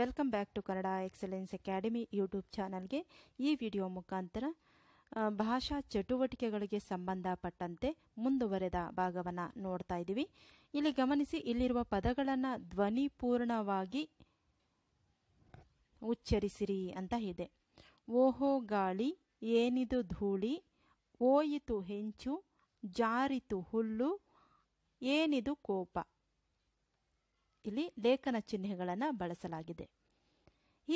welcome back to Kannada excellence academy YouTube ಚಾನಲ್ಗೆ ಈ video ಮುಖಾಂತರ ಭಾಷಾ ಚಟುವಟಿಕೆಗಳಿಗೆ ಸಂಬಂಧಪಟ್ಟಂತೆ ಮುಂದುವರೆದ ಭಾಗವನ್ನು ನೋಡ್ತಾ ಇದ್ದೀವಿ ಇಲ್ಲಿ ಗಮನಿಸಿ ಇಲ್ಲಿರುವ ಪದಗಳನ್ನು ಧ್ವನಿಪೂರ್ಣವಾಗಿ ಉಚ್ಚರಿಸಿರಿ ಅಂತ ಇದೆ ಓಹೋ ಗಾಳಿ ಏನಿದು ಧೂಳಿ ಓಯಿತು ಹೆಂಚು ಜಾರಿತು ಹುಲ್ಲು ಏನಿದು ಕೋಪ ಇಲ್ಲಿ ಲೇಖನ ಚಿಹ್ನೆಗಳನ್ನು ಬಳಸಲಾಗಿದೆ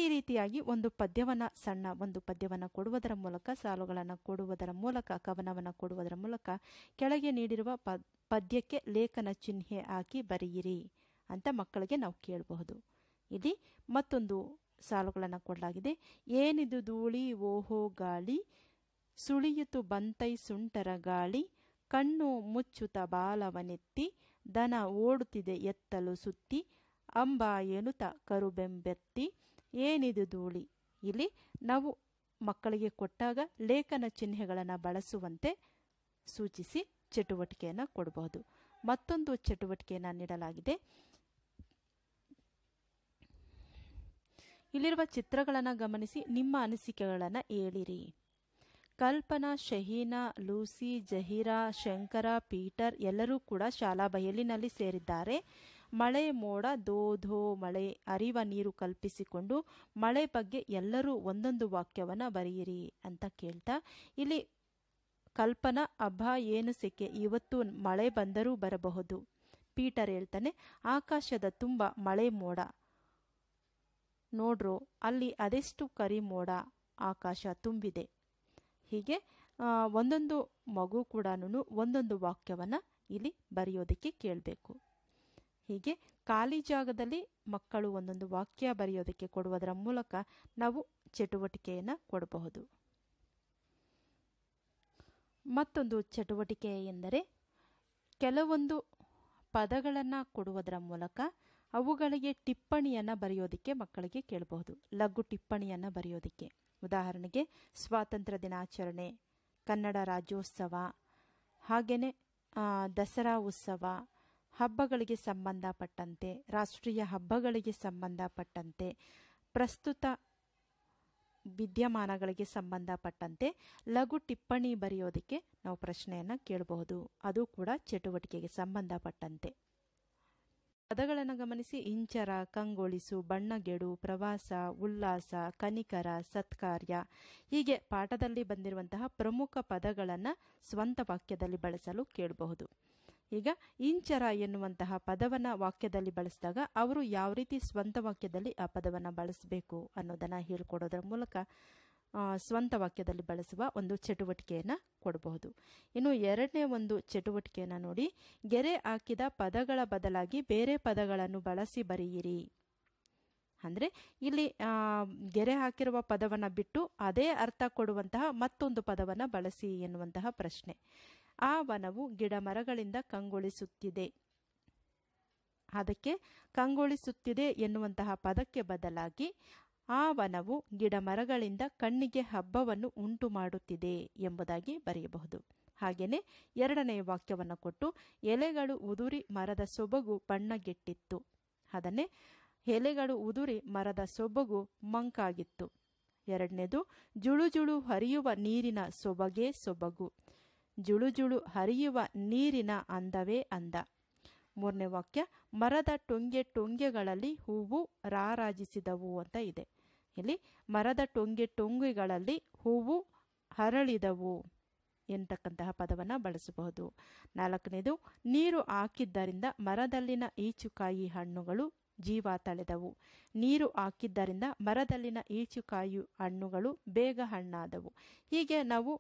ಈ ರೀತಿಯಾಗಿ ಒಂದು ಪದ್ಯವನ್ನು ಸಣ್ಣ ಒಂದು ಪದ್ಯವನ್ನು ಕೊಡುವುದರ ಮೂಲಕ ಸಾಲುಗಳನ್ನು ಕೊಡುವುದರ ಮೂಲಕ ಕವನವನ್ನು ಕೊಡುವುದರ ಮೂಲಕ ಕೆಳಗೆ ನೀಡಿರುವ ಪದ್ಯಕ್ಕೆ ಲೇಖನ ಚಿಹ್ನೆ ಹಾಕಿ ಬರೆಯಿರಿ ಅಂತ ಮಕ್ಕಳಿಗೆ ನಾವು ಕೇಳಬಹುದು ಇಲ್ಲಿ ಮತ್ತೊಂದು ಸಾಲುಗಳನ್ನು ಕೊಡಲಾಗಿದೆ ಏನಿದು ಧೂಳಿ ಓಹೋ ಗಾಳಿ ಸುಳಿಯಿತು ಬಂತೈ ಸುಂಟರ ಗಾಳಿ ಕಣ್ಣು ಮುಚ್ಚುತ್ತ ಬಾಲವನೆತ್ತಿ ದನ ಓಡುತ್ತಿದೆ ಎತ್ತಲು ಸುತ್ತಿ ಅಂಬಾ ಎನುತ ಕರುಬೆಂಬೆತ್ತಿ ಏನಿದು ಧೂಳಿ ಇಲ್ಲಿ ನಾವು ಮಕ್ಕಳಿಗೆ ಕೊಟ್ಟಾಗ ಲೇಖನ ಚಿಹ್ನೆಗಳನ್ನು ಬಳಸುವಂತೆ ಸೂಚಿಸಿ ಚಟುವಟಿಕೆಯನ್ನು ಕೊಡಬಹುದು ಮತ್ತೊಂದು ಚಟುವಟಿಕೆಯನ್ನು ನೀಡಲಾಗಿದೆ ಇಲ್ಲಿರುವ ಚಿತ್ರಗಳನ್ನು ಗಮನಿಸಿ ನಿಮ್ಮ ಅನಿಸಿಕೆಗಳನ್ನು ಹೇಳಿರಿ ಕಲ್ಪನಾ ಶಹೀನಾ ಲೂಸಿ ಜಹೀರಾ ಶಂಕರ ಪೀಟರ್ ಎಲ್ಲರೂ ಕೂಡ ಶಾಲಾ ಬಯಲಿನಲ್ಲಿ ಸೇರಿದ್ದಾರೆ ಮಳೆ ಮೋಡ ದೋಧೋ ಮಳೆ ಅರಿವ ನೀರು ಕಲ್ಪಿಸಿಕೊಂಡು ಮಳೆ ಬಗ್ಗೆ ಎಲ್ಲರೂ ಒಂದೊಂದು ವಾಕ್ಯವನ್ನು ಬರೆಯಿರಿ ಅಂತ ಕೇಳ್ತಾ ಇಲ್ಲಿ ಕಲ್ಪನಾ ಅಬ್ಬ ಏನು ಸಿಕ್ಕೆ ಇವತ್ತು ಮಳೆ ಬಂದರೂ ಬರಬಹುದು ಪೀಟರ್ ಹೇಳ್ತಾನೆ ಆಕಾಶದ ತುಂಬ ಮಳೆ ಮೋಡ ನೋಡ್ರೋ ಅಲ್ಲಿ ಅದೆಷ್ಟು ಕರಿ ಮೋಡ ಆಕಾಶ ತುಂಬಿದೆ ಹೀಗೆ ಒಂದೊಂದು ಮಗು ಕೂಡ ಒಂದೊಂದು ವಾಕ್ಯವನ್ನು ಇಲ್ಲಿ ಬರೆಯೋದಕ್ಕೆ ಕೇಳಬೇಕು ಹೀಗೆ ಖಾಲಿ ಜಾಗದಲ್ಲಿ ಮಕ್ಕಳು ಒಂದೊಂದು ವಾಕ್ಯ ಬರೆಯೋದಕ್ಕೆ ಕೊಡುವುದರ ಮೂಲಕ ನಾವು ಚಟುವಟಿಕೆಯನ್ನು ಕೊಡಬಹುದು ಮತ್ತೊಂದು ಚಟುವಟಿಕೆ ಎಂದರೆ ಕೆಲವೊಂದು ಪದಗಳನ್ನು ಕೊಡುವುದರ ಮೂಲಕ ಅವುಗಳಿಗೆ ಟಿಪ್ಪಣಿಯನ್ನು ಬರೆಯೋದಕ್ಕೆ ಮಕ್ಕಳಿಗೆ ಕೇಳಬಹುದು ಲಘು ಟಿಪ್ಪಣಿಯನ್ನು ಬರೆಯೋದಕ್ಕೆ ಉದಾಹರಣೆಗೆ ಸ್ವಾತಂತ್ರ್ಯ ದಿನಾಚರಣೆ ಕನ್ನಡ ರಾಜ್ಯೋತ್ಸವ ಹಾಗೆಯೇ ದಸರಾ ಉತ್ಸವ ಹಬ್ಬಗಳಿಗೆ ಸಂಬಂಧಪಟ್ಟಂತೆ ರಾಷ್ಟ್ರೀಯ ಹಬ್ಬಗಳಿಗೆ ಸಂಬಂಧಪಟ್ಟಂತೆ ಪ್ರಸ್ತುತ ವಿದ್ಯಮಾನಗಳಿಗೆ ಸಂಬಂಧಪಟ್ಟಂತೆ ಲಘು ಟಿಪ್ಪಣಿ ಬರೆಯೋದಕ್ಕೆ ನಾವು ಪ್ರಶ್ನೆಯನ್ನು ಕೇಳಬಹುದು ಅದು ಕೂಡ ಚಟುವಟಿಕೆಗೆ ಸಂಬಂಧಪಟ್ಟಂತೆ ಪದಗಳನ್ನು ಗಮನಿಸಿ ಇಂಚರ ಕಂಗೊಳಿಸು ಬಣ್ಣಗೆಡು ಪ್ರವಾಸ ಉಲ್ಲಾಸ ಕನಿಕರ ಸತ್ಕಾರ್ಯ ಹೀಗೆ ಪಾಠದಲ್ಲಿ ಬಂದಿರುವಂತಹ ಪ್ರಮುಖ ಪದಗಳನ್ನು ಸ್ವಂತ ವಾಕ್ಯದಲ್ಲಿ ಬಳಸಲು ಕೇಳಬಹುದು ಈಗ ಇಂಚರ ಎನ್ನುವಂತಹ ಪದವನ್ನು ವಾಕ್ಯದಲ್ಲಿ ಬಳಸಿದಾಗ ಅವರು ಯಾವ ರೀತಿ ಸ್ವಂತ ವಾಕ್ಯದಲ್ಲಿ ಆ ಪದವನ್ನು ಬಳಸಬೇಕು ಅನ್ನೋದನ್ನು ಹೇಳ್ಕೊಡೋದ್ರ ಮೂಲಕ ಸ್ವಂತ ವಾಕ್ಯದಲ್ಲಿ ಬಳಸುವ ಒಂದು ಚಟುವಟಿಕೆಯನ್ನು ಕೊಡಬಹುದು ಇನ್ನು ಎರಡನೇ ಒಂದು ಚಟುವಟಿಕೆಯನ್ನು ನೋಡಿ ಗೆರೆ ಹಾಕಿದ ಪದಗಳ ಬದಲಾಗಿ ಬೇರೆ ಪದಗಳನ್ನು ಬಳಸಿ ಬರೆಯಿರಿ ಅಂದರೆ ಇಲ್ಲಿ ಗೆರೆ ಹಾಕಿರುವ ಪದವನ್ನು ಬಿಟ್ಟು ಅದೇ ಅರ್ಥ ಕೊಡುವಂತಹ ಮತ್ತೊಂದು ಪದವನ್ನು ಬಳಸಿ ಎನ್ನುವಂತಹ ಪ್ರಶ್ನೆ ಆ ವನವು ಗಿಡ ಮರಗಳಿಂದ ಕಂಗೊಳಿಸುತ್ತಿದೆ ಅದಕ್ಕೆ ಕಂಗೊಳಿಸುತ್ತಿದೆ ಎನ್ನುವಂತಹ ಪದಕ್ಕೆ ಬದಲಾಗಿ ಆ ವನವು ಗಿಡಮರಗಳಿಂದ ಕಣ್ಣಿಗೆ ಹಬ್ಬವನ್ನು ಉಂಟು ಮಾಡುತ್ತಿದೆ ಎಂಬುದಾಗಿ ಬರೆಯಬಹುದು ಹಾಗೆಯೇ ಎರಡನೆಯ ವಾಕ್ಯವನ್ನು ಕೊಟ್ಟು ಎಲೆಗಳು ಉದುರಿ ಮರದ ಸೊಬಗು ಬಣ್ಣಗೆಟ್ಟಿತ್ತು ಅದನ್ನೇ ಎಲೆಗಳು ಉದುರಿ ಮರದ ಸೊಬಗು ಮಂಕಾಗಿತ್ತು ಎರಡನೇದು ಜುಳುಜುಳು ಹರಿಯುವ ನೀರಿನ ಸೊಬಗೇ ಸೊಬಗು ಜುಳುಜುಳು ಹರಿಯುವ ನೀರಿನ ಅಂದವೇ ಅಂದ ಮೂರನೇ ವಾಕ್ಯ ಮರದ ಟೊಂಗೆ ಟೊಂಗೆಗಳಲ್ಲಿ ಹೂವು ರಾರಾಜಿಸಿದವು ಅಂತ ಇದೆ ಮರದ ಟೊಂಗೆ ಟೊಂಗಿಗಳಲ್ಲಿ ಹೂವು ಹರಳಿದವು ಎಂತಕ್ಕಂತಹ ಪದವನ್ನು ಬಳಸಬಹುದು ನಾಲ್ಕನೇದು ನೀರು ಹಾಕಿದ್ದರಿಂದ ಮರದಲ್ಲಿನ ಈಚುಕಾಯಿ ಹಣ್ಣುಗಳು ಜೀವ ತಳೆದವು ನೀರು ಹಾಕಿದ್ದರಿಂದ ಮರದಲ್ಲಿನ ಈಚುಕಾಯಿ ಹಣ್ಣುಗಳು ಬೇಗ ಹಣ್ಣಾದವು ಹೀಗೆ ನಾವು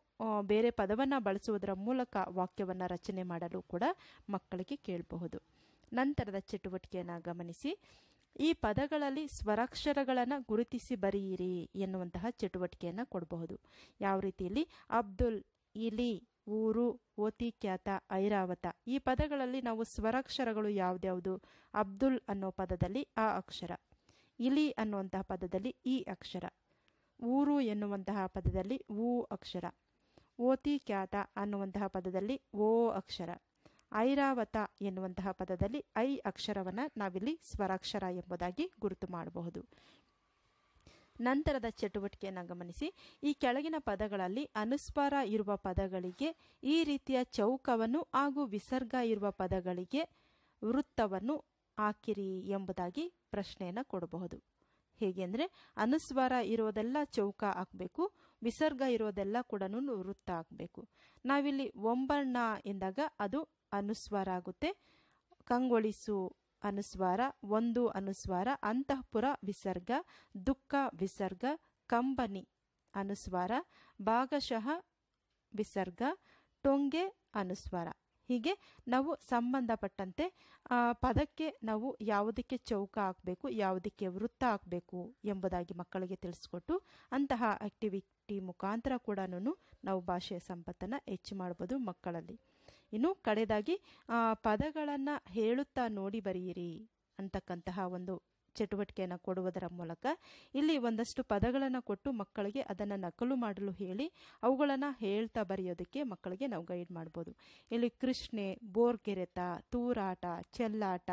ಬೇರೆ ಪದವನ್ನು ಬಳಸುವುದರ ಮೂಲಕ ವಾಕ್ಯವನ್ನು ರಚನೆ ಮಾಡಲು ಕೂಡ ಮಕ್ಕಳಿಗೆ ಕೇಳಬಹುದು ನಂತರದ ಚಟುವಟಿಕೆಯನ್ನು ಗಮನಿಸಿ ಈ ಪದಗಳಲ್ಲಿ ಸ್ವರಾಕ್ಷರಗಳನ್ನು ಗುರುತಿಸಿ ಬರೆಯಿರಿ ಎನ್ನುವಂತಹ ಚಟುವಟಿಕೆಯನ್ನು ಕೊಡಬಹುದು ಯಾವ ರೀತಿಯಲ್ಲಿ ಅಬ್ದುಲ್ ಇಲಿ ಊರು ಓತಿ ಖ್ಯಾತ ಐರಾವತ ಈ ಪದಗಳಲ್ಲಿ ನಾವು ಸ್ವರಾಕ್ಷರಗಳು ಯಾವುದ್ಯಾವುದು ಅಬ್ದುಲ್ ಅನ್ನೋ ಪದದಲ್ಲಿ ಆ ಅಕ್ಷರ ಇಲಿ ಅನ್ನುವಂತಹ ಪದದಲ್ಲಿ ಈ ಅಕ್ಷರ ಊರು ಎನ್ನುವಂತಹ ಪದದಲ್ಲಿ ಊ ಅಕ್ಷರ ಓತಿ ಖ್ಯಾತ ಅನ್ನುವಂತಹ ಪದದಲ್ಲಿ ಓ ಅಕ್ಷರ ಐರಾವತ ಎನ್ನುವಂತಹ ಪದದಲ್ಲಿ ಐ ಅಕ್ಷರವನ್ನ ನಾವಿಲ್ಲಿ ಸ್ವರಾಕ್ಷರ ಎಂಬುದಾಗಿ ಗುರುತು ಮಾಡಬಹುದು ನಂತರದ ಚಟುವಟಿಕೆಯನ್ನು ಗಮನಿಸಿ ಈ ಕೆಳಗಿನ ಪದಗಳಲ್ಲಿ ಅನುಸ್ವಾರ ಇರುವ ಪದಗಳಿಗೆ ಈ ರೀತಿಯ ಚೌಕವನ್ನು ಹಾಗೂ ವಿಸರ್ಗ ಇರುವ ಪದಗಳಿಗೆ ವೃತ್ತವನ್ನು ಹಾಕಿರಿ ಎಂಬುದಾಗಿ ಪ್ರಶ್ನೆಯನ್ನು ಕೊಡಬಹುದು ಹೇಗೆಂದರೆ ಅನುಸ್ವಾರ ಇರೋದೆಲ್ಲ ಚೌಕ ಹಾಕಬೇಕು ವಿಸರ್ಗ ಇರೋದೆಲ್ಲ ಕೂಡ ವೃತ್ತ ಹಾಕಬೇಕು ನಾವಿಲ್ಲಿ ಒಂಬಣ್ಣ ಎಂದಾಗ ಅದು ಅನುಸ್ವಾರ ಆಗುತ್ತೆ ಕಂಗೊಳಿಸು ಅನುಸ್ವಾರ ಒಂದು ಅನುಸ್ವಾರ ಅಂತಃಪುರ ವಿಸರ್ಗ ದುಃಖ ವಿಸರ್ಗ ಕಂಬನಿ ಅನುಸ್ವಾರ ಭಾಗಶಃ ವಿಸರ್ಗ ಟೊಂಗೆ ಅನುಸ್ವಾರ ಹೀಗೆ ನಾವು ಸಂಬಂಧಪಟ್ಟಂತೆ ಪದಕ್ಕೆ ನಾವು ಯಾವುದಕ್ಕೆ ಚೌಕ ಹಾಕಬೇಕು ಯಾವುದಕ್ಕೆ ವೃತ್ತ ಹಾಕಬೇಕು ಎಂಬುದಾಗಿ ಮಕ್ಕಳಿಗೆ ತಿಳಿಸ್ಕೊಟ್ಟು ಅಂತಹ ಆಕ್ಟಿವಿಟಿ ಮುಖಾಂತರ ಕೂಡ ನಾವು ಭಾಷೆಯ ಸಂಪತ್ತನ್ನು ಹೆಚ್ಚು ಮಾಡ್ಬೋದು ಮಕ್ಕಳಲ್ಲಿ ಇನ್ನು ಕಡೆದಾಗಿ ಪದಗಳನ್ನು ಹೇಳುತ್ತಾ ನೋಡಿ ಬರೆಯಿರಿ ಅಂತಕ್ಕಂತಹ ಒಂದು ಚಟುವಟಿಕೆಯನ್ನು ಕೊಡುವುದರ ಮೂಲಕ ಇಲ್ಲಿ ಒಂದಷ್ಟು ಪದಗಳನ್ನು ಕೊಟ್ಟು ಮಕ್ಕಳಿಗೆ ಅದನ್ನು ನಕಲು ಮಾಡಲು ಹೇಳಿ ಅವುಗಳನ್ನು ಹೇಳ್ತಾ ಬರೆಯೋದಕ್ಕೆ ಮಕ್ಕಳಿಗೆ ನಾವು ಗೈಡ್ ಮಾಡ್ಬೋದು ಇಲ್ಲಿ ಕೃಷ್ಣೆ ಬೋರ್ಗೆರೆತ ತೂರಾಟ ಚೆಲ್ಲಾಟ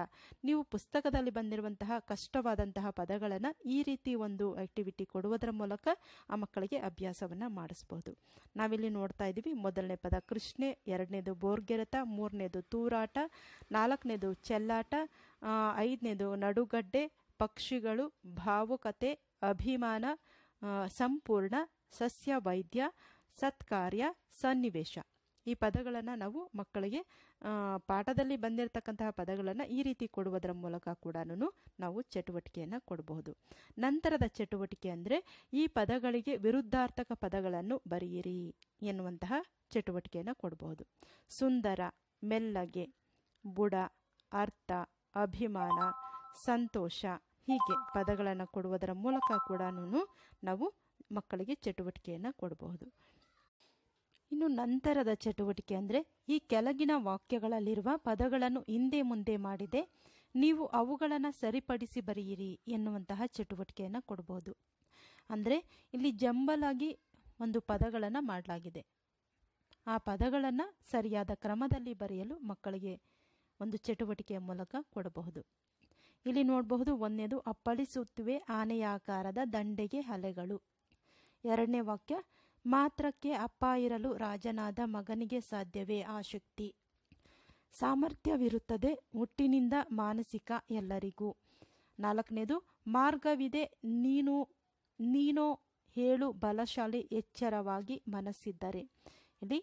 ನೀವು ಪುಸ್ತಕದಲ್ಲಿ ಬಂದಿರುವಂತಹ ಕಷ್ಟವಾದಂತಹ ಪದಗಳನ್ನು ಈ ರೀತಿ ಒಂದು ಆಕ್ಟಿವಿಟಿ ಕೊಡುವುದರ ಮೂಲಕ ಆ ಮಕ್ಕಳಿಗೆ ಅಭ್ಯಾಸವನ್ನು ಮಾಡಿಸ್ಬೋದು ನಾವಿಲ್ಲಿ ನೋಡ್ತಾ ಇದ್ದೀವಿ ಮೊದಲನೇ ಪದ ಕೃಷ್ಣೆ ಎರಡನೇದು ಬೋರ್ಗೆರೆತ ಮೂರನೇದು ತೂರಾಟ ನಾಲ್ಕನೇದು ಚೆಲ್ಲಾಟ ಐದನೇದು ನಡುಗಡ್ಡೆ ಪಕ್ಷಿಗಳು ಭಾವುಕತೆ ಅಭಿಮಾನ ಸಂಪೂರ್ಣ ಸಸ್ಯ ವೈದ್ಯ ಸತ್ಕಾರ್ಯ ಸನ್ನಿವೇಶ ಈ ಪದಗಳನ್ನು ನಾವು ಮಕ್ಕಳಿಗೆ ಪಾಠದಲ್ಲಿ ಬಂದಿರತಕ್ಕಂತಹ ಪದಗಳನ್ನು ಈ ರೀತಿ ಕೊಡುವುದರ ಮೂಲಕ ಕೂಡ ನಾವು ಚಟುವಟಿಕೆಯನ್ನು ಕೊಡಬಹುದು ನಂತರದ ಚಟುವಟಿಕೆ ಅಂದರೆ ಈ ಪದಗಳಿಗೆ ವಿರುದ್ಧಾರ್ಥಕ ಪದಗಳನ್ನು ಬರೆಯಿರಿ ಎನ್ನುವಂತಹ ಚಟುವಟಿಕೆಯನ್ನು ಕೊಡಬಹುದು ಸುಂದರ ಮೆಲ್ಲಗೆ ಬುಡ ಅರ್ಥ ಅಭಿಮಾನ ಸಂತೋಷ ಹೀಗೆ ಪದಗಳನ್ನು ಕೊಡುವುದರ ಮೂಲಕ ಕೂಡ ನಾವು ಮಕ್ಕಳಿಗೆ ಚಟುವಟಿಕೆಯನ್ನು ಕೊಡಬಹುದು ಇನ್ನು ನಂತರದ ಚಟುವಟಿಕೆ ಅಂದರೆ ಈ ಕೆಳಗಿನ ವಾಕ್ಯಗಳಲ್ಲಿರುವ ಪದಗಳನ್ನು ಹಿಂದೆ ಮುಂದೆ ಮಾಡಿದೆ ನೀವು ಅವುಗಳನ್ನು ಸರಿಪಡಿಸಿ ಬರೆಯಿರಿ ಎನ್ನುವಂತಹ ಚಟುವಟಿಕೆಯನ್ನು ಕೊಡಬಹುದು ಅಂದರೆ ಇಲ್ಲಿ ಜಂಬಲಾಗಿ ಒಂದು ಪದಗಳನ್ನು ಮಾಡಲಾಗಿದೆ ಆ ಪದಗಳನ್ನು ಸರಿಯಾದ ಕ್ರಮದಲ್ಲಿ ಬರೆಯಲು ಮಕ್ಕಳಿಗೆ ಒಂದು ಚಟುವಟಿಕೆಯ ಮೂಲಕ ಕೊಡಬಹುದು ಇಲ್ಲಿ ನೋಡಬಹುದು ಒಂದನೇದು ಅಪ್ಪಳಿಸುತ್ತುವೆ ಆನೆಯಾಕಾರದ ದಂಡೆಗೆ ಅಲೆಗಳು ಎರಡನೇ ವಾಕ್ಯ ಮಾತ್ರಕ್ಕೆ ಅಪ್ಪ ಇರಲು ರಾಜನಾದ ಮಗನಿಗೆ ಸಾಧ್ಯವೇ ಆ ಶಕ್ತಿ ಸಾಮರ್ಥ್ಯವಿರುತ್ತದೆ ಹುಟ್ಟಿನಿಂದ ಮಾನಸಿಕ ಎಲ್ಲರಿಗೂ ನಾಲ್ಕನೇದು ಮಾರ್ಗವಿದೆ ನೀನು ನೀನೋ ಹೇಳು ಬಲಶಾಲಿ ಎಚ್ಚರವಾಗಿ ಮನಸ್ಸಿದ್ದರೆ ಇಲ್ಲಿ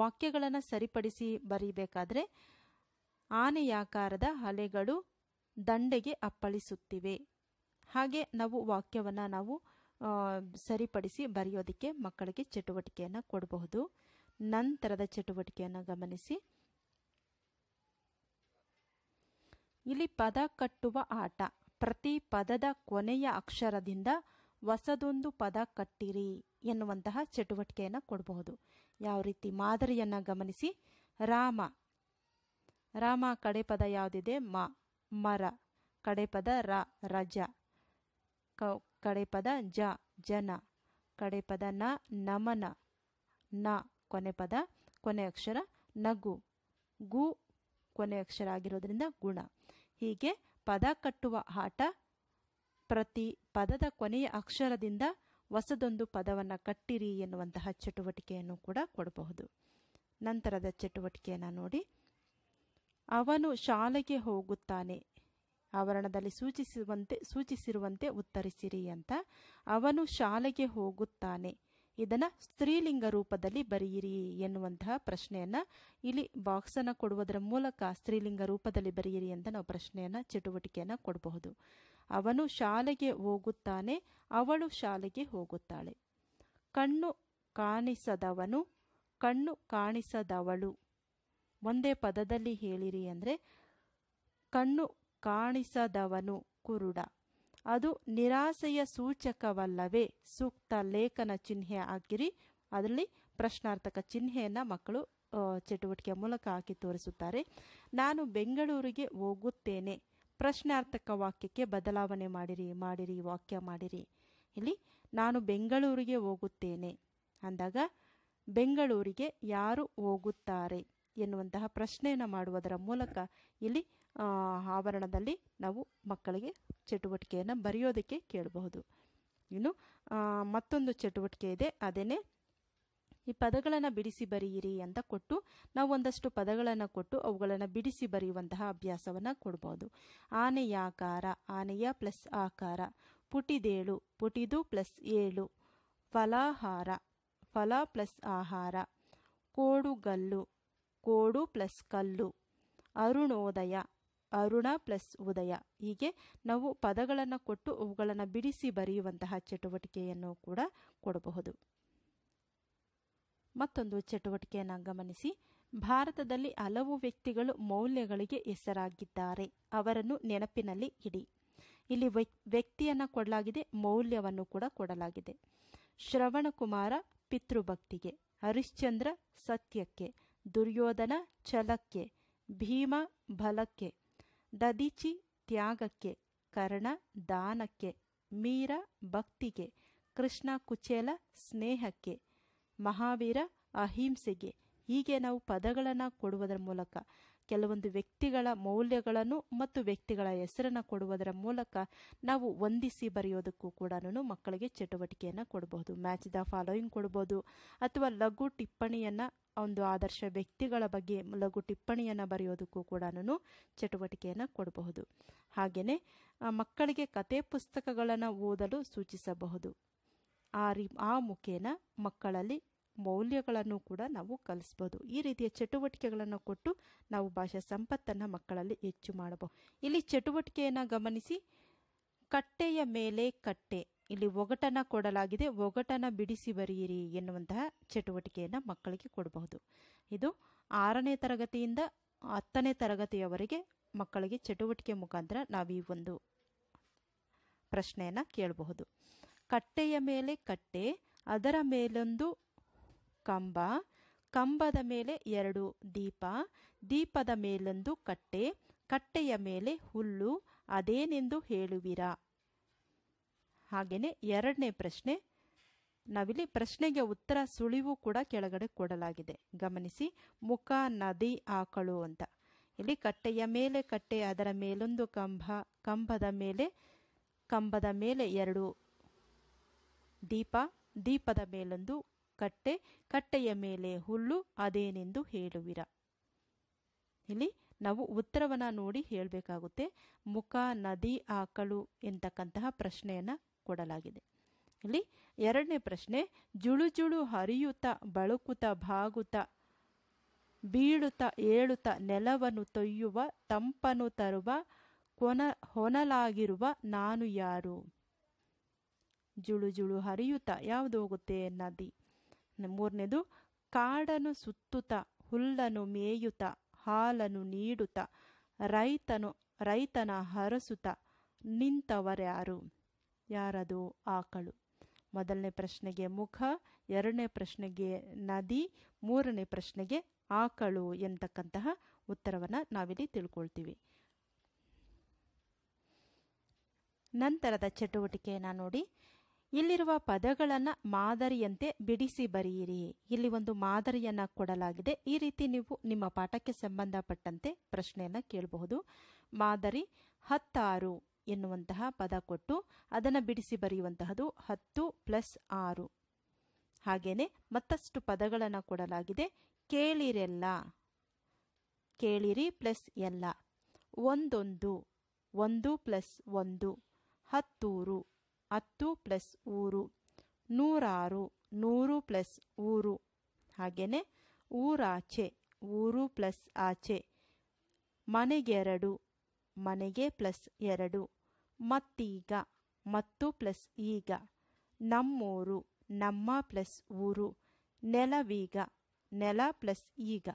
ವಾಕ್ಯಗಳನ್ನು ಸರಿಪಡಿಸಿ ಬರೀಬೇಕಾದ್ರೆ ಆನೆಯಾಕಾರದ ಅಲೆಗಳು ದಂಡೆಗೆ ಅಪ್ಪಳಿಸುತ್ತಿವೆ ಹಾಗೆ ನಾವು ವಾಕ್ಯವನ್ನು ನಾವು ಸರಿಪಡಿಸಿ ಬರೆಯೋದಕ್ಕೆ ಮಕ್ಕಳಿಗೆ ಚಟುವಟಿಕೆಯನ್ನು ಕೊಡಬಹುದು ನಂತರದ ಚಟುವಟಿಕೆಯನ್ನು ಗಮನಿಸಿ ಇಲ್ಲಿ ಪದ ಕಟ್ಟುವ ಆಟ ಪ್ರತಿ ಪದದ ಕೊನೆಯ ಅಕ್ಷರದಿಂದ ಹೊಸದೊಂದು ಪದ ಕಟ್ಟಿರಿ ಎನ್ನುವಂತಹ ಚಟುವಟಿಕೆಯನ್ನು ಕೊಡಬಹುದು ಯಾವ ರೀತಿ ಮಾದರಿಯನ್ನು ಗಮನಿಸಿ ರಾಮ ರಾಮ ಕಡೆಪದ ಪದ ಯಾವುದಿದೆ ಮ ಮರ ಕಡೆಪದ ರ ರಜ ಕಡೆ ಪದ ಜ ಜನ ಕಡೆ ಪದ ನ ನಮನ ನ ಕೊನೆ ಪದ ಕೊನೆ ಅಕ್ಷರ ನಗು ಗು ಕೊನೆ ಅಕ್ಷರ ಆಗಿರೋದ್ರಿಂದ ಗುಣ ಹೀಗೆ ಪದ ಕಟ್ಟುವ ಆಟ ಪ್ರತಿ ಪದದ ಕೊನೆಯ ಅಕ್ಷರದಿಂದ ಹೊಸದೊಂದು ಪದವನ್ನು ಕಟ್ಟಿರಿ ಎನ್ನುವಂತಹ ಚಟುವಟಿಕೆಯನ್ನು ಕೂಡ ಕೊಡಬಹುದು ನಂತರದ ಚಟುವಟಿಕೆಯನ್ನು ನೋಡಿ ಅವನು ಶಾಲೆಗೆ ಹೋಗುತ್ತಾನೆ ಆವರಣದಲ್ಲಿ ಸೂಚಿಸುವಂತೆ ಸೂಚಿಸಿರುವಂತೆ ಉತ್ತರಿಸಿರಿ ಅಂತ ಅವನು ಶಾಲೆಗೆ ಹೋಗುತ್ತಾನೆ ಇದನ್ನ ಸ್ತ್ರೀಲಿಂಗ ರೂಪದಲ್ಲಿ ಬರೆಯಿರಿ ಎನ್ನುವಂತಹ ಪ್ರಶ್ನೆಯನ್ನ ಇಲ್ಲಿ ಬಾಕ್ಸನ್ನು ಕೊಡುವುದರ ಮೂಲಕ ಸ್ತ್ರೀಲಿಂಗ ರೂಪದಲ್ಲಿ ಬರೆಯಿರಿ ಅಂತ ನಾವು ಪ್ರಶ್ನೆಯನ್ನ ಚಟುವಟಿಕೆಯನ್ನ ಕೊಡಬಹುದು ಅವನು ಶಾಲೆಗೆ ಹೋಗುತ್ತಾನೆ ಅವಳು ಶಾಲೆಗೆ ಹೋಗುತ್ತಾಳೆ ಕಣ್ಣು ಕಾಣಿಸದವನು ಕಣ್ಣು ಕಾಣಿಸದವಳು ಒಂದೇ ಪದದಲ್ಲಿ ಹೇಳಿರಿ ಅಂದ್ರೆ ಕಣ್ಣು ಕಾಣಿಸದವನು ಕುರುಡ ಅದು ನಿರಾಸೆಯ ಸೂಚಕವಲ್ಲವೇ ಸೂಕ್ತ ಲೇಖನ ಚಿಹ್ನೆ ಆಗಿರಿ ಅದರಲ್ಲಿ ಪ್ರಶ್ನಾರ್ಥಕ ಚಿಹ್ನೆಯನ್ನು ಮಕ್ಕಳು ಚಟುವಟಿಕೆಯ ಮೂಲಕ ಹಾಕಿ ತೋರಿಸುತ್ತಾರೆ ನಾನು ಬೆಂಗಳೂರಿಗೆ ಹೋಗುತ್ತೇನೆ ಪ್ರಶ್ನಾರ್ಥಕ ವಾಕ್ಯಕ್ಕೆ ಬದಲಾವಣೆ ಮಾಡಿರಿ ಮಾಡಿರಿ ವಾಕ್ಯ ಮಾಡಿರಿ ಇಲ್ಲಿ ನಾನು ಬೆಂಗಳೂರಿಗೆ ಹೋಗುತ್ತೇನೆ ಅಂದಾಗ ಬೆಂಗಳೂರಿಗೆ ಯಾರು ಹೋಗುತ್ತಾರೆ ಎನ್ನುವಂತಹ ಪ್ರಶ್ನೆಯನ್ನು ಮಾಡುವುದರ ಮೂಲಕ ಇಲ್ಲಿ ಆವರಣದಲ್ಲಿ ನಾವು ಮಕ್ಕಳಿಗೆ ಚಟುವಟಿಕೆಯನ್ನು ಬರೆಯೋದಕ್ಕೆ ಕೇಳಬಹುದು ಇನ್ನು ಮತ್ತೊಂದು ಚಟುವಟಿಕೆ ಇದೆ ಅದೇನೇ ಈ ಪದಗಳನ್ನು ಬಿಡಿಸಿ ಬರೆಯಿರಿ ಅಂತ ಕೊಟ್ಟು ನಾವು ಒಂದಷ್ಟು ಪದಗಳನ್ನು ಕೊಟ್ಟು ಅವುಗಳನ್ನು ಬಿಡಿಸಿ ಬರೆಯುವಂತಹ ಅಭ್ಯಾಸವನ್ನು ಕೊಡ್ಬೋದು ಆನೆಯಾಕಾರ ಆನೆಯ ಪ್ಲಸ್ ಆಕಾರ ಪುಟಿದೇಳು ಪುಟಿದು ಪ್ಲಸ್ ಏಳು ಫಲಾಹಾರ ಫಲ ಪ್ಲಸ್ ಆಹಾರ ಕೋಡುಗಲ್ಲು ಕೋಡು ಪ್ಲಸ್ ಕಲ್ಲು ಅರುಣೋದಯ ಅರುಣ ಪ್ಲಸ್ ಉದಯ ಹೀಗೆ ನಾವು ಪದಗಳನ್ನು ಕೊಟ್ಟು ಅವುಗಳನ್ನು ಬಿಡಿಸಿ ಬರೆಯುವಂತಹ ಚಟುವಟಿಕೆಯನ್ನು ಕೂಡ ಕೊಡಬಹುದು ಮತ್ತೊಂದು ಚಟುವಟಿಕೆಯನ್ನು ಗಮನಿಸಿ ಭಾರತದಲ್ಲಿ ಹಲವು ವ್ಯಕ್ತಿಗಳು ಮೌಲ್ಯಗಳಿಗೆ ಹೆಸರಾಗಿದ್ದಾರೆ ಅವರನ್ನು ನೆನಪಿನಲ್ಲಿ ಇಡಿ ಇಲ್ಲಿ ವ್ಯಕ್ತಿಯನ್ನು ಕೊಡಲಾಗಿದೆ ಮೌಲ್ಯವನ್ನು ಕೂಡ ಕೊಡಲಾಗಿದೆ ಶ್ರವಣಕುಮಾರ ಪಿತೃಭಕ್ತಿಗೆ ಹರಿಶ್ಚಂದ್ರ ಸತ್ಯಕ್ಕೆ ದುರ್ಯೋಧನ ಛಲಕ್ಕೆ ಭೀಮ ಬಲಕ್ಕೆ ದದಿಚಿ ತ್ಯಾಗಕ್ಕೆ ಕರ್ಣ ದಾನಕ್ಕೆ ಮೀರ ಭಕ್ತಿಗೆ ಕೃಷ್ಣ ಕುಚೇಲ ಸ್ನೇಹಕ್ಕೆ ಮಹಾವೀರ ಅಹಿಂಸೆಗೆ ಹೀಗೆ ನಾವು ಪದಗಳನ್ನು ಕೊಡುವುದರ ಮೂಲಕ ಕೆಲವೊಂದು ವ್ಯಕ್ತಿಗಳ ಮೌಲ್ಯಗಳನ್ನು ಮತ್ತು ವ್ಯಕ್ತಿಗಳ ಹೆಸರನ್ನು ಕೊಡುವುದರ ಮೂಲಕ ನಾವು ವಂದಿಸಿ ಬರೆಯೋದಕ್ಕೂ ಕೂಡ ಮಕ್ಕಳಿಗೆ ಚಟುವಟಿಕೆಯನ್ನು ಕೊಡಬಹುದು ಮ್ಯಾಚ್ ದ ಫಾಲೋಯಿಂಗ್ ಕೊಡಬಹುದು ಅಥವಾ ಲಘು ಟಿಪ್ಪಣಿಯನ್ನು ಒಂದು ಆದರ್ಶ ವ್ಯಕ್ತಿಗಳ ಬಗ್ಗೆ ಲಘು ಟಿಪ್ಪಣಿಯನ್ನು ಬರೆಯೋದಕ್ಕೂ ಕೂಡ ಚಟುವಟಿಕೆಯನ್ನು ಕೊಡಬಹುದು ಹಾಗೆಯೇ ಮಕ್ಕಳಿಗೆ ಕತೆ ಪುಸ್ತಕಗಳನ್ನು ಓದಲು ಸೂಚಿಸಬಹುದು ಆ ರಿ ಆ ಮುಖೇನ ಮಕ್ಕಳಲ್ಲಿ ಮೌಲ್ಯಗಳನ್ನು ಕೂಡ ನಾವು ಕಲಿಸ್ಬೋದು ಈ ರೀತಿಯ ಚಟುವಟಿಕೆಗಳನ್ನು ಕೊಟ್ಟು ನಾವು ಭಾಷಾ ಸಂಪತ್ತನ್ನು ಮಕ್ಕಳಲ್ಲಿ ಹೆಚ್ಚು ಮಾಡಬಹುದು ಇಲ್ಲಿ ಚಟುವಟಿಕೆಯನ್ನು ಗಮನಿಸಿ ಕಟ್ಟೆಯ ಮೇಲೆ ಕಟ್ಟೆ ಇಲ್ಲಿ ಒಗಟನ್ನು ಕೊಡಲಾಗಿದೆ ಒಗಟನ್ನು ಬಿಡಿಸಿ ಬರೆಯಿರಿ ಎನ್ನುವಂತಹ ಚಟುವಟಿಕೆಯನ್ನು ಮಕ್ಕಳಿಗೆ ಕೊಡಬಹುದು ಇದು ಆರನೇ ತರಗತಿಯಿಂದ ಹತ್ತನೇ ತರಗತಿಯವರೆಗೆ ಮಕ್ಕಳಿಗೆ ಚಟುವಟಿಕೆ ಮುಖಾಂತರ ನಾವು ಈ ಒಂದು ಪ್ರಶ್ನೆಯನ್ನು ಕೇಳಬಹುದು ಕಟ್ಟೆಯ ಮೇಲೆ ಕಟ್ಟೆ ಅದರ ಮೇಲೊಂದು ಕಂಬ ಕಂಬದ ಮೇಲೆ ಎರಡು ದೀಪ ದೀಪದ ಮೇಲೊಂದು ಕಟ್ಟೆ ಕಟ್ಟೆಯ ಮೇಲೆ ಹುಲ್ಲು ಅದೇನೆಂದು ಹೇಳುವಿರಾ ಹಾಗೆಯೇ ಎರಡನೇ ಪ್ರಶ್ನೆ ನಾವಿಲ್ಲಿ ಪ್ರಶ್ನೆಗೆ ಉತ್ತರ ಸುಳಿವು ಕೂಡ ಕೆಳಗಡೆ ಕೊಡಲಾಗಿದೆ ಗಮನಿಸಿ ಮುಖ ನದಿ ಆಕಳು ಅಂತ ಇಲ್ಲಿ ಕಟ್ಟೆಯ ಮೇಲೆ ಕಟ್ಟೆ ಅದರ ಮೇಲೊಂದು ಕಂಬ ಕಂಬದ ಮೇಲೆ ಕಂಬದ ಮೇಲೆ ಎರಡು ದೀಪ ದೀಪದ ಮೇಲೊಂದು ಕಟ್ಟೆ ಕಟ್ಟೆಯ ಮೇಲೆ ಹುಲ್ಲು ಅದೇನೆಂದು ಹೇಳುವಿರ ಇಲ್ಲಿ ನಾವು ಉತ್ತರವನ್ನ ನೋಡಿ ಹೇಳಬೇಕಾಗುತ್ತೆ ಮುಖ ನದಿ ಆಕಳು ಎಂತಕ್ಕಂತಹ ಪ್ರಶ್ನೆಯನ್ನ ಕೊಡಲಾಗಿದೆ ಇಲ್ಲಿ ಎರಡನೇ ಪ್ರಶ್ನೆ ಜುಳುಜುಳು ಹರಿಯುತ್ತಾ ಬಳುಕುತ ಬಾಗುತ ಬೀಳುತ್ತ ಏಳುತ ನೆಲವನ್ನು ತೊಯ್ಯುವ ತಂಪನು ತರುವ ಕೊನ ಹೊನಲಾಗಿರುವ ನಾನು ಯಾರು ಜುಳುಜುಳು ಹರಿಯುತ್ತಾ ಯಾವುದು ಹೋಗುತ್ತೆ ನದಿ ಮೂರನೇದು ಕಾಡನ್ನು ಸುತ್ತುತ್ತ ಹುಲ್ಲನ್ನು ಮೇಯುತ ಹಾಲನ್ನು ನೀಡುತ್ತ ರೈತನು ರೈತನ ಹರಸುತ ನಿಂತವರ್ಯಾರು ಯಾರದು ಆಕಳು ಮೊದಲನೇ ಪ್ರಶ್ನೆಗೆ ಮುಖ ಎರಡನೇ ಪ್ರಶ್ನೆಗೆ ನದಿ ಮೂರನೇ ಪ್ರಶ್ನೆಗೆ ಆಕಳು ಎಂತಕ್ಕಂತಹ ಉತ್ತರವನ್ನು ನಾವಿಲ್ಲಿ ತಿಳ್ಕೊಳ್ತೀವಿ ನಂತರದ ಚಟುವಟಿಕೆಯನ್ನು ನೋಡಿ ಇಲ್ಲಿರುವ ಪದಗಳನ್ನು ಮಾದರಿಯಂತೆ ಬಿಡಿಸಿ ಬರೆಯಿರಿ ಇಲ್ಲಿ ಒಂದು ಮಾದರಿಯನ್ನು ಕೊಡಲಾಗಿದೆ ಈ ರೀತಿ ನೀವು ನಿಮ್ಮ ಪಾಠಕ್ಕೆ ಸಂಬಂಧಪಟ್ಟಂತೆ ಪ್ರಶ್ನೆಯನ್ನು ಕೇಳಬಹುದು ಮಾದರಿ ಹತ್ತಾರು ಎನ್ನುವಂತಹ ಪದ ಕೊಟ್ಟು ಅದನ್ನು ಬಿಡಿಸಿ ಬರೆಯುವಂತಹದು ಹತ್ತು ಪ್ಲಸ್ ಆರು ಹಾಗೆಯೇ ಮತ್ತಷ್ಟು ಪದಗಳನ್ನು ಕೊಡಲಾಗಿದೆ ಕೇಳಿರೆಲ್ಲ ಕೇಳಿರಿ ಪ್ಲಸ್ ಎಲ್ಲ ಒಂದೊಂದು ಒಂದು ಪ್ಲಸ್ ಒಂದು ಹತ್ತೂರು ಹತ್ತು ಪ್ಲಸ್ ಊರು ನೂರಾರು ನೂರು ಪ್ಲಸ್ ಊರು ಹಾಗೆಯೇ ಊರಾಚೆ ಊರು ಪ್ಲಸ್ ಆಚೆ ಮನೆಗೆರಡು ಮನೆಗೆ ಪ್ಲಸ್ ಎರಡು ಮತ್ತೀಗ ಮತ್ತು ಪ್ಲಸ್ ಈಗ ನಮ್ಮೂರು ನಮ್ಮ ಪ್ಲಸ್ ಊರು ನೆಲವೀಗ ನೆಲ ಪ್ಲಸ್ ಈಗ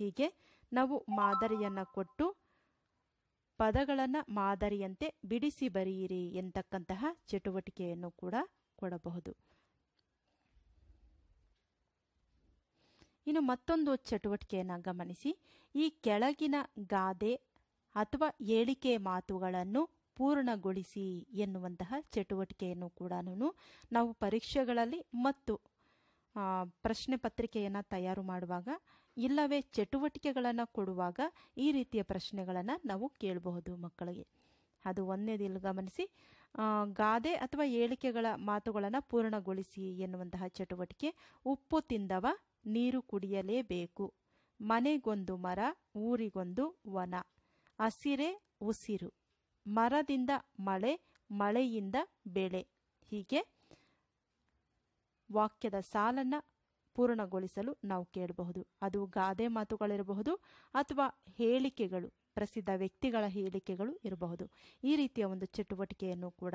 ಹೀಗೆ ನಾವು ಮಾದರಿಯನ್ನು ಕೊಟ್ಟು ಪದಗಳನ್ನು ಮಾದರಿಯಂತೆ ಬಿಡಿಸಿ ಬರೆಯಿರಿ ಎಂತಕ್ಕಂತಹ ಚಟುವಟಿಕೆಯನ್ನು ಕೂಡ ಕೊಡಬಹುದು ಇನ್ನು ಮತ್ತೊಂದು ಚಟುವಟಿಕೆಯನ್ನು ಗಮನಿಸಿ ಈ ಕೆಳಗಿನ ಗಾದೆ ಅಥವಾ ಹೇಳಿಕೆ ಮಾತುಗಳನ್ನು ಪೂರ್ಣಗೊಳಿಸಿ ಎನ್ನುವಂತಹ ಚಟುವಟಿಕೆಯನ್ನು ಕೂಡ ನಾವು ಪರೀಕ್ಷೆಗಳಲ್ಲಿ ಮತ್ತು ಪ್ರಶ್ನೆ ಪತ್ರಿಕೆಯನ್ನು ತಯಾರು ಮಾಡುವಾಗ ಇಲ್ಲವೇ ಚಟುವಟಿಕೆಗಳನ್ನು ಕೊಡುವಾಗ ಈ ರೀತಿಯ ಪ್ರಶ್ನೆಗಳನ್ನು ನಾವು ಕೇಳಬಹುದು ಮಕ್ಕಳಿಗೆ ಅದು ಒಂದನೇದಿಲ್ಲಿ ಗಮನಿಸಿ ಗಾದೆ ಅಥವಾ ಹೇಳಿಕೆಗಳ ಮಾತುಗಳನ್ನು ಪೂರ್ಣಗೊಳಿಸಿ ಎನ್ನುವಂತಹ ಚಟುವಟಿಕೆ ಉಪ್ಪು ತಿಂದವ ನೀರು ಕುಡಿಯಲೇಬೇಕು ಮನೆಗೊಂದು ಮರ ಊರಿಗೊಂದು ವನ ಹಸಿರೆ ಉಸಿರು ಮರದಿಂದ ಮಳೆ ಮಳೆಯಿಂದ ಬೆಳೆ ಹೀಗೆ ವಾಕ್ಯದ ಸಾಲನ್ನ ಪೂರ್ಣಗೊಳಿಸಲು ನಾವು ಕೇಳಬಹುದು ಅದು ಗಾದೆ ಮಾತುಗಳಿರಬಹುದು ಅಥವಾ ಹೇಳಿಕೆಗಳು ಪ್ರಸಿದ್ಧ ವ್ಯಕ್ತಿಗಳ ಹೇಳಿಕೆಗಳು ಇರಬಹುದು ಈ ರೀತಿಯ ಒಂದು ಚಟುವಟಿಕೆಯನ್ನು ಕೂಡ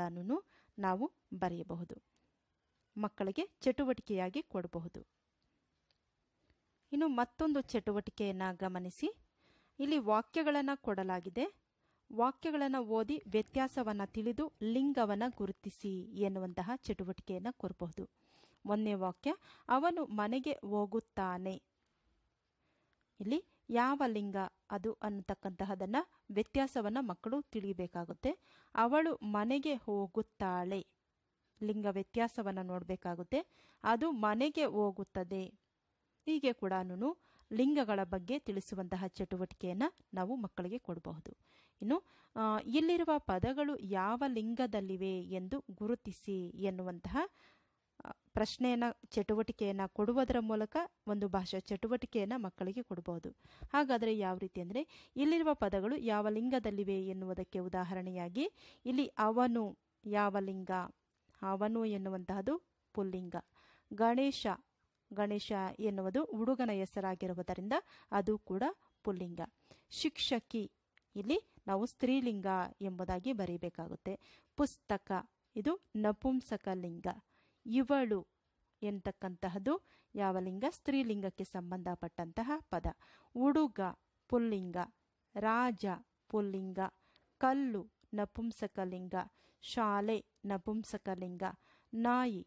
ನಾವು ಬರೆಯಬಹುದು ಮಕ್ಕಳಿಗೆ ಚಟುವಟಿಕೆಯಾಗಿ ಕೊಡಬಹುದು ಇನ್ನು ಮತ್ತೊಂದು ಚಟುವಟಿಕೆಯನ್ನು ಗಮನಿಸಿ ಇಲ್ಲಿ ವಾಕ್ಯಗಳನ್ನು ಕೊಡಲಾಗಿದೆ ವಾಕ್ಯಗಳನ್ನು ಓದಿ ವ್ಯತ್ಯಾಸವನ್ನು ತಿಳಿದು ಲಿಂಗವನ್ನು ಗುರುತಿಸಿ ಎನ್ನುವಂತಹ ಚಟುವಟಿಕೆಯನ್ನು ಕೊರಬಹುದು ಒಂದನೇ ವಾಕ್ಯ ಅವನು ಮನೆಗೆ ಹೋಗುತ್ತಾನೆ ಇಲ್ಲಿ ಯಾವ ಲಿಂಗ ಅದು ಅನ್ನತಕ್ಕಂತಹದನ್ನು ವ್ಯತ್ಯಾಸವನ್ನು ಮಕ್ಕಳು ತಿಳಿಯಬೇಕಾಗುತ್ತೆ ಅವಳು ಮನೆಗೆ ಹೋಗುತ್ತಾಳೆ ಲಿಂಗ ವ್ಯತ್ಯಾಸವನ್ನು ನೋಡಬೇಕಾಗುತ್ತೆ ಅದು ಮನೆಗೆ ಹೋಗುತ್ತದೆ ಹೀಗೆ ಕೂಡ ಲಿಂಗಗಳ ಬಗ್ಗೆ ತಿಳಿಸುವಂತಹ ಚಟುವಟಿಕೆಯನ್ನು ನಾವು ಮಕ್ಕಳಿಗೆ ಕೊಡಬಹುದು ಇನ್ನು ಇಲ್ಲಿರುವ ಪದಗಳು ಯಾವ ಲಿಂಗದಲ್ಲಿವೆ ಎಂದು ಗುರುತಿಸಿ ಎನ್ನುವಂತಹ ಪ್ರಶ್ನೆಯನ್ನು ಚಟುವಟಿಕೆಯನ್ನು ಕೊಡುವುದರ ಮೂಲಕ ಒಂದು ಭಾಷಾ ಚಟುವಟಿಕೆಯನ್ನು ಮಕ್ಕಳಿಗೆ ಕೊಡಬಹುದು ಹಾಗಾದರೆ ಯಾವ ರೀತಿ ಅಂದರೆ ಇಲ್ಲಿರುವ ಪದಗಳು ಯಾವ ಲಿಂಗದಲ್ಲಿವೆ ಎನ್ನುವುದಕ್ಕೆ ಉದಾಹರಣೆಯಾಗಿ ಇಲ್ಲಿ ಅವನು ಯಾವ ಲಿಂಗ ಅವನು ಎನ್ನುವಂತಹದ್ದು ಪುಲ್ಲಿಂಗ ಗಣೇಶ ಗಣೇಶ ಎನ್ನುವುದು ಹುಡುಗನ ಹೆಸರಾಗಿರುವುದರಿಂದ ಅದು ಕೂಡ ಪುಲ್ಲಿಂಗ ಶಿಕ್ಷಕಿ ಇಲ್ಲಿ ನಾವು ಸ್ತ್ರೀಲಿಂಗ ಎಂಬುದಾಗಿ ಬರೀಬೇಕಾಗುತ್ತೆ ಪುಸ್ತಕ ಇದು ನಪುಂಸಕಲಿಂಗ ಇವಳು ಎಂತಕ್ಕಂತಹದ್ದು ಯಾವ ಲಿಂಗ ಸ್ತ್ರೀಲಿಂಗಕ್ಕೆ ಸಂಬಂಧಪಟ್ಟಂತಹ ಪದ ಹುಡುಗ ಪುಲ್ಲಿಂಗ ರಾಜ ಪುಲ್ಲಿಂಗ ಕಲ್ಲು ನಪುಂಸಕಲಿಂಗ ಶಾಲೆ ನಪುಂಸಕಲಿಂಗ ನಾಯಿ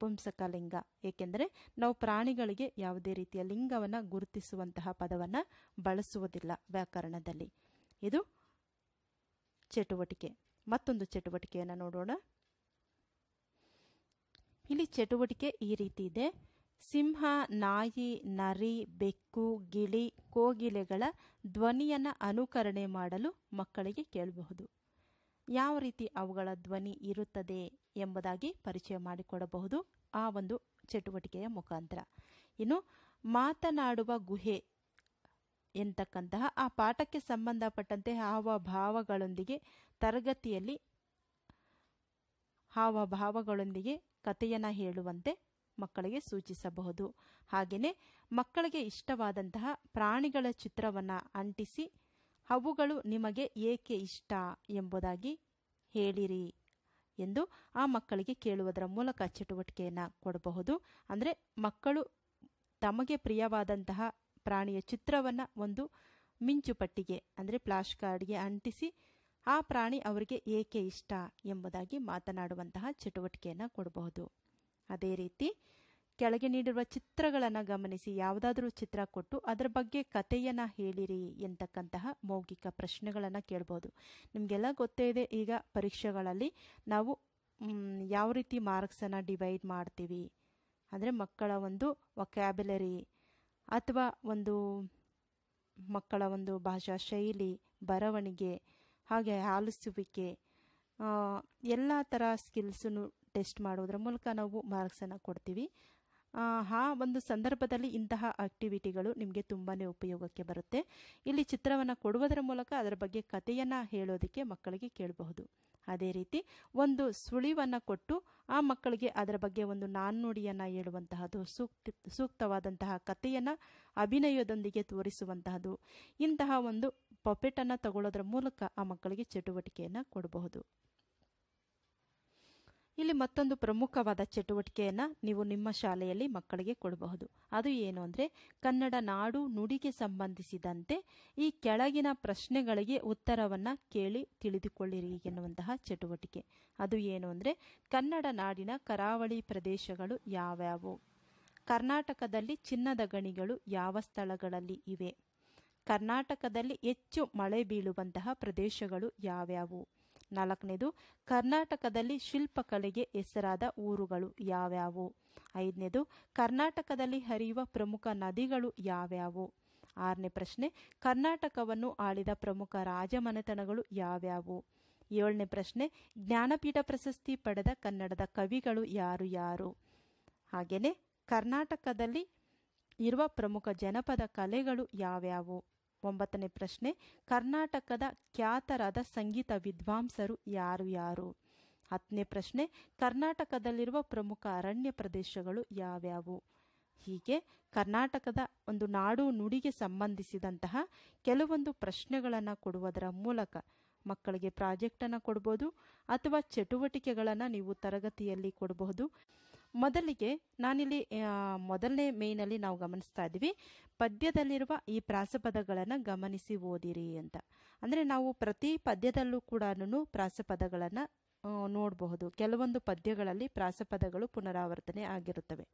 ಪುಂಸಕ ಲಿಂಗ ಏಕೆಂದರೆ ನಾವು ಪ್ರಾಣಿಗಳಿಗೆ ಯಾವುದೇ ರೀತಿಯ ಲಿಂಗವನ್ನು ಗುರುತಿಸುವಂತಹ ಪದವನ್ನು ಬಳಸುವುದಿಲ್ಲ ವ್ಯಾಕರಣದಲ್ಲಿ ಇದು ಚಟುವಟಿಕೆ ಮತ್ತೊಂದು ಚಟುವಟಿಕೆಯನ್ನು ನೋಡೋಣ ಇಲ್ಲಿ ಚಟುವಟಿಕೆ ಈ ರೀತಿ ಇದೆ ಸಿಂಹ ನಾಯಿ ನರಿ ಬೆಕ್ಕು ಗಿಳಿ ಕೋಗಿಲೆಗಳ ಧ್ವನಿಯನ್ನು ಅನುಕರಣೆ ಮಾಡಲು ಮಕ್ಕಳಿಗೆ ಕೇಳಬಹುದು ಯಾವ ರೀತಿ ಅವುಗಳ ಧ್ವನಿ ಇರುತ್ತದೆ ಎಂಬುದಾಗಿ ಪರಿಚಯ ಮಾಡಿಕೊಡಬಹುದು ಆ ಒಂದು ಚಟುವಟಿಕೆಯ ಮುಖಾಂತರ ಇನ್ನು ಮಾತನಾಡುವ ಗುಹೆ ಎಂತಕ್ಕಂತಹ ಆ ಪಾಠಕ್ಕೆ ಸಂಬಂಧಪಟ್ಟಂತೆ ಭಾವಗಳೊಂದಿಗೆ ತರಗತಿಯಲ್ಲಿ ಭಾವಗಳೊಂದಿಗೆ ಕಥೆಯನ್ನು ಹೇಳುವಂತೆ ಮಕ್ಕಳಿಗೆ ಸೂಚಿಸಬಹುದು ಹಾಗೆಯೇ ಮಕ್ಕಳಿಗೆ ಇಷ್ಟವಾದಂತಹ ಪ್ರಾಣಿಗಳ ಚಿತ್ರವನ್ನು ಅಂಟಿಸಿ ಅವುಗಳು ನಿಮಗೆ ಏಕೆ ಇಷ್ಟ ಎಂಬುದಾಗಿ ಹೇಳಿರಿ ಎಂದು ಆ ಮಕ್ಕಳಿಗೆ ಕೇಳುವುದರ ಮೂಲಕ ಚಟುವಟಿಕೆಯನ್ನು ಕೊಡಬಹುದು ಅಂದರೆ ಮಕ್ಕಳು ತಮಗೆ ಪ್ರಿಯವಾದಂತಹ ಪ್ರಾಣಿಯ ಚಿತ್ರವನ್ನು ಒಂದು ಮಿಂಚು ಪಟ್ಟಿಗೆ ಅಂದರೆ ಪ್ಲಾಶ್ ಕಾರ್ಡ್ಗೆ ಅಂಟಿಸಿ ಆ ಪ್ರಾಣಿ ಅವರಿಗೆ ಏಕೆ ಇಷ್ಟ ಎಂಬುದಾಗಿ ಮಾತನಾಡುವಂತಹ ಚಟುವಟಿಕೆಯನ್ನು ಕೊಡಬಹುದು ಅದೇ ರೀತಿ ಕೆಳಗೆ ನೀಡಿರುವ ಚಿತ್ರಗಳನ್ನು ಗಮನಿಸಿ ಯಾವುದಾದರೂ ಚಿತ್ರ ಕೊಟ್ಟು ಅದರ ಬಗ್ಗೆ ಕತೆಯನ್ನು ಹೇಳಿರಿ ಎಂತಕ್ಕಂತಹ ಮೌಖಿಕ ಪ್ರಶ್ನೆಗಳನ್ನು ಕೇಳ್ಬೋದು ನಿಮಗೆಲ್ಲ ಗೊತ್ತೇ ಇದೆ ಈಗ ಪರೀಕ್ಷೆಗಳಲ್ಲಿ ನಾವು ಯಾವ ರೀತಿ ಮಾರ್ಕ್ಸನ್ನು ಡಿವೈಡ್ ಮಾಡ್ತೀವಿ ಅಂದರೆ ಮಕ್ಕಳ ಒಂದು ವಕ್ಯಾಬ್ಯುಲರಿ ಅಥವಾ ಒಂದು ಮಕ್ಕಳ ಒಂದು ಭಾಷಾ ಶೈಲಿ ಬರವಣಿಗೆ ಹಾಗೆ ಆಲಿಸುವಿಕೆ ಎಲ್ಲ ಥರ ಸ್ಕಿಲ್ಸನ್ನು ಟೆಸ್ಟ್ ಮಾಡೋದ್ರ ಮೂಲಕ ನಾವು ಮಾರ್ಕ್ಸನ್ನು ಕೊಡ್ತೀವಿ ಆ ಒಂದು ಸಂದರ್ಭದಲ್ಲಿ ಇಂತಹ ಆಕ್ಟಿವಿಟಿಗಳು ನಿಮಗೆ ತುಂಬಾ ಉಪಯೋಗಕ್ಕೆ ಬರುತ್ತೆ ಇಲ್ಲಿ ಚಿತ್ರವನ್ನು ಕೊಡುವುದರ ಮೂಲಕ ಅದರ ಬಗ್ಗೆ ಕಥೆಯನ್ನು ಹೇಳೋದಕ್ಕೆ ಮಕ್ಕಳಿಗೆ ಕೇಳಬಹುದು ಅದೇ ರೀತಿ ಒಂದು ಸುಳಿವನ್ನು ಕೊಟ್ಟು ಆ ಮಕ್ಕಳಿಗೆ ಅದರ ಬಗ್ಗೆ ಒಂದು ನಾಣ್ಣುಡಿಯನ್ನು ಹೇಳುವಂತಹದ್ದು ಸೂಕ್ತ ಸೂಕ್ತವಾದಂತಹ ಕಥೆಯನ್ನು ಅಭಿನಯದೊಂದಿಗೆ ತೋರಿಸುವಂತಹದ್ದು ಇಂತಹ ಒಂದು ಪಪೆಟನ್ನು ತಗೊಳ್ಳೋದ್ರ ಮೂಲಕ ಆ ಮಕ್ಕಳಿಗೆ ಚಟುವಟಿಕೆಯನ್ನು ಕೊಡಬಹುದು ಇಲ್ಲಿ ಮತ್ತೊಂದು ಪ್ರಮುಖವಾದ ಚಟುವಟಿಕೆಯನ್ನು ನೀವು ನಿಮ್ಮ ಶಾಲೆಯಲ್ಲಿ ಮಕ್ಕಳಿಗೆ ಕೊಡಬಹುದು ಅದು ಏನು ಅಂದರೆ ಕನ್ನಡ ನಾಡು ನುಡಿಗೆ ಸಂಬಂಧಿಸಿದಂತೆ ಈ ಕೆಳಗಿನ ಪ್ರಶ್ನೆಗಳಿಗೆ ಉತ್ತರವನ್ನು ಕೇಳಿ ತಿಳಿದುಕೊಳ್ಳಿರಿ ಎನ್ನುವಂತಹ ಚಟುವಟಿಕೆ ಅದು ಏನು ಅಂದರೆ ಕನ್ನಡ ನಾಡಿನ ಕರಾವಳಿ ಪ್ರದೇಶಗಳು ಯಾವ್ಯಾವು ಕರ್ನಾಟಕದಲ್ಲಿ ಚಿನ್ನದ ಗಣಿಗಳು ಯಾವ ಸ್ಥಳಗಳಲ್ಲಿ ಇವೆ ಕರ್ನಾಟಕದಲ್ಲಿ ಹೆಚ್ಚು ಮಳೆ ಬೀಳುವಂತಹ ಪ್ರದೇಶಗಳು ಯಾವ್ಯಾವು ನಾಲ್ಕನೇದು ಕರ್ನಾಟಕದಲ್ಲಿ ಶಿಲ್ಪಕಲೆಗೆ ಹೆಸರಾದ ಊರುಗಳು ಯಾವ್ಯಾವು ಐದನೇದು ಕರ್ನಾಟಕದಲ್ಲಿ ಹರಿಯುವ ಪ್ರಮುಖ ನದಿಗಳು ಯಾವ್ಯಾವು ಆರನೇ ಪ್ರಶ್ನೆ ಕರ್ನಾಟಕವನ್ನು ಆಳಿದ ಪ್ರಮುಖ ರಾಜಮನೆತನಗಳು ಯಾವ್ಯಾವು ಏಳನೇ ಪ್ರಶ್ನೆ ಜ್ಞಾನಪೀಠ ಪ್ರಶಸ್ತಿ ಪಡೆದ ಕನ್ನಡದ ಕವಿಗಳು ಯಾರು ಯಾರು ಹಾಗೆಯೇ ಕರ್ನಾಟಕದಲ್ಲಿ ಇರುವ ಪ್ರಮುಖ ಜನಪದ ಕಲೆಗಳು ಯಾವ್ಯಾವು ಒಂಬತ್ತನೇ ಪ್ರಶ್ನೆ ಕರ್ನಾಟಕದ ಖ್ಯಾತರಾದ ಸಂಗೀತ ವಿದ್ವಾಂಸರು ಯಾರು ಯಾರು ಹತ್ತನೇ ಪ್ರಶ್ನೆ ಕರ್ನಾಟಕದಲ್ಲಿರುವ ಪ್ರಮುಖ ಅರಣ್ಯ ಪ್ರದೇಶಗಳು ಯಾವ್ಯಾವು ಹೀಗೆ ಕರ್ನಾಟಕದ ಒಂದು ನಾಡು ನುಡಿಗೆ ಸಂಬಂಧಿಸಿದಂತಹ ಕೆಲವೊಂದು ಪ್ರಶ್ನೆಗಳನ್ನು ಕೊಡುವುದರ ಮೂಲಕ ಮಕ್ಕಳಿಗೆ ಪ್ರಾಜೆಕ್ಟನ್ನು ಕೊಡಬಹುದು ಅಥವಾ ಚಟುವಟಿಕೆಗಳನ್ನು ನೀವು ತರಗತಿಯಲ್ಲಿ ಕೊಡಬಹುದು ಮೊದಲಿಗೆ ನಾನಿಲ್ಲಿ ಮೊದಲನೇ ಮೇನಲ್ಲಿ ನಾವು ಗಮನಿಸ್ತಾ ಇದ್ದೀವಿ ಪದ್ಯದಲ್ಲಿರುವ ಈ ಪ್ರಾಸಪದಗಳನ್ನು ಗಮನಿಸಿ ಓದಿರಿ ಅಂತ ಅಂದರೆ ನಾವು ಪ್ರತಿ ಪದ್ಯದಲ್ಲೂ ಕೂಡ ಪ್ರಾಸಪದಗಳನ್ನು ನೋಡಬಹುದು ಕೆಲವೊಂದು ಪದ್ಯಗಳಲ್ಲಿ ಪ್ರಾಸಪದಗಳು ಪುನರಾವರ್ತನೆ ಆಗಿರುತ್ತವೆ